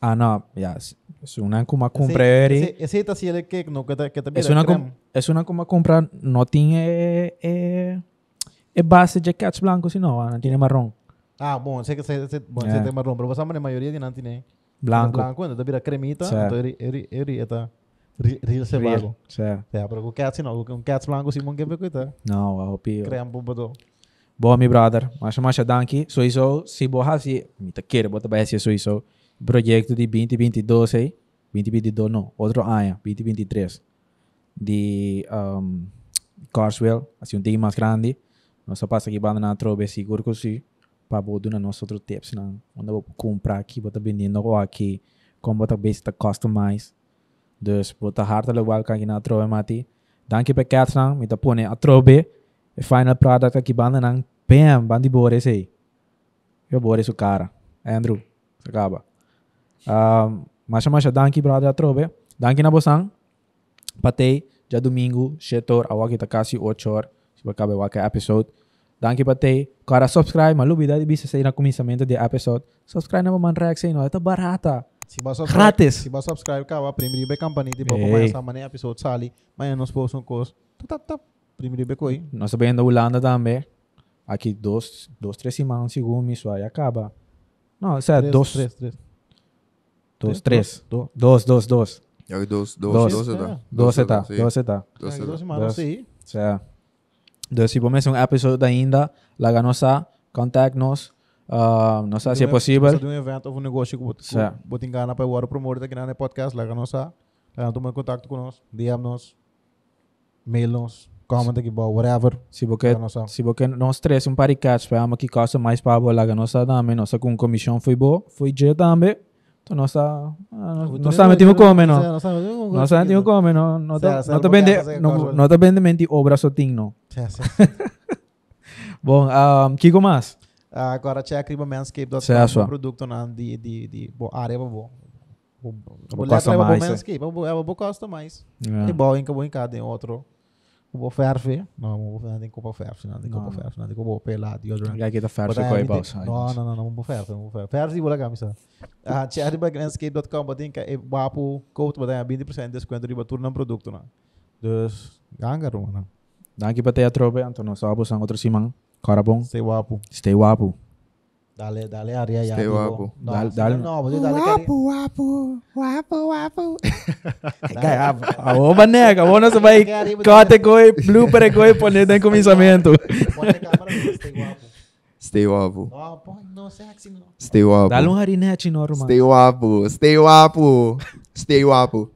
Speaker 1: Ah, no, ya. Es una Kuma Cumbre
Speaker 2: Ese así el que no, que que te es, una com,
Speaker 1: es una Kuma compra no tiene eh, eh, base de cats blanco, sino no ah, tiene marrón.
Speaker 2: Ah, bueno, sé que se, bueno, yeah. se marrón, pero vos la mayoría de no tiene blanco. Blanco, entonces mira cremita, sí. entonces eri eri está rirse vago. Sí. O sea, pero con cats no, con cats blanco Simón que pecuita. No, bajo pío. Crean bomba
Speaker 1: Boa, mi brother. Masha, masha, danke. Soy so, si boja, si, mi te quiero vos te vas a decir soy proyecto de 2022, 2022 no, otro año, 2023, de um, Carswell, así un tema más grande. Nós só passa aqui para a trobe seguro que sim. Para bodo dar nosso tips, tips, não. Onde vou comprar aqui, vou estar vendendo ou aqui. Como vou estar base da customize. Dus vou estar que welkom aqui na trove mati. Danke para Katsna, me tá pone a trobe. E final product aqui banda não. Bam, bandi bores aí. Eu bores cara. Andrew, acaba. Uh, masha masha danki brother atrobe. Danki na bosang. Patei já domingo, setor awaki takasi 8 horas. Se acabe o episode. Danki patei. Cara, subscribe. vida de bisa sair na começamento de episode. Subscribe na maman
Speaker 2: react não é tão barata. Si ba subscribe, Gratis. Si ba subscribe ka, wa primri be company tipo hey. kumaya eh. sa mane episode sali. Maya nos post un cos. Tap tap. Primri be koi. Nós
Speaker 1: bem da Holanda também. Aqui dois, dois, três semanas, segundo, isso aí acaba. Não, sério, dois, três, três dos, três dos, dos, dos. dos. Yo dos, dos, dos, dos, está. Dos está, dos está. Dos semanas, sí. O sea, entonces si pones un episodio de é. tipo, Inda, la ganosa, contactnos, uh, ah, não sei se é possível. de um
Speaker 2: evento ou um negócio que vou enganar para agora promover aqui na podcast, lá não sabe. Então, toma contato conosco, DM-nos, mail-nos, comenta aqui, whatever. Se você, se
Speaker 1: você nós três um catch para que costa mais para a bola, lá não sabe também, nossa com comissão foi boa, foi dia também. Entonces, no ah, está, no, no está metido como menos. No está metido como menos. No te vende, no te vende menti obra sotinho. [laughs] [laughs] Bom, um, Kiko mais?
Speaker 2: Ah, agora tinha aquele manscape.com, é um produto na de de de boa. área vou, vou, vou, vou, é vou, vou, vou, vou, vou, vou, vou, bom em vou, vou, vou, vou, vou, oferve, não vamos tem copa oferve, não tem copa oferve, não tem copa pela deodorant. Like the first koi boss. No, no, no, mo oferve, não oferve. Fersi bola camisa. Ah, charibagrandscape.com batin ka bapu code batin 20% desconto riba turno produto na. Dus ganga
Speaker 1: Danki pa pataya trobe Antono, sabo sang otro simang. Karabong. Stay wapu. Stay wapu.
Speaker 2: Dale, dale aria ya. Este guapo. No, dale, dale. No, pues dale. Guapo,
Speaker 3: guapo, guapo, guapo.
Speaker 2: [laughs]
Speaker 1: A bomba nega, vos não vai Cote, coi, blooper coi, poner em começamento.
Speaker 3: Stay guapo.
Speaker 2: Oh, pô, não sexy não.
Speaker 3: Stay guapo. Dale um harinete normal. Stay guapo, stay guapo. Stay guapo.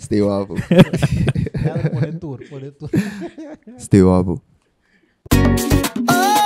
Speaker 3: Stay guapo. Ela [laughs] pone tour, pone tour. Stay guapo. Oh!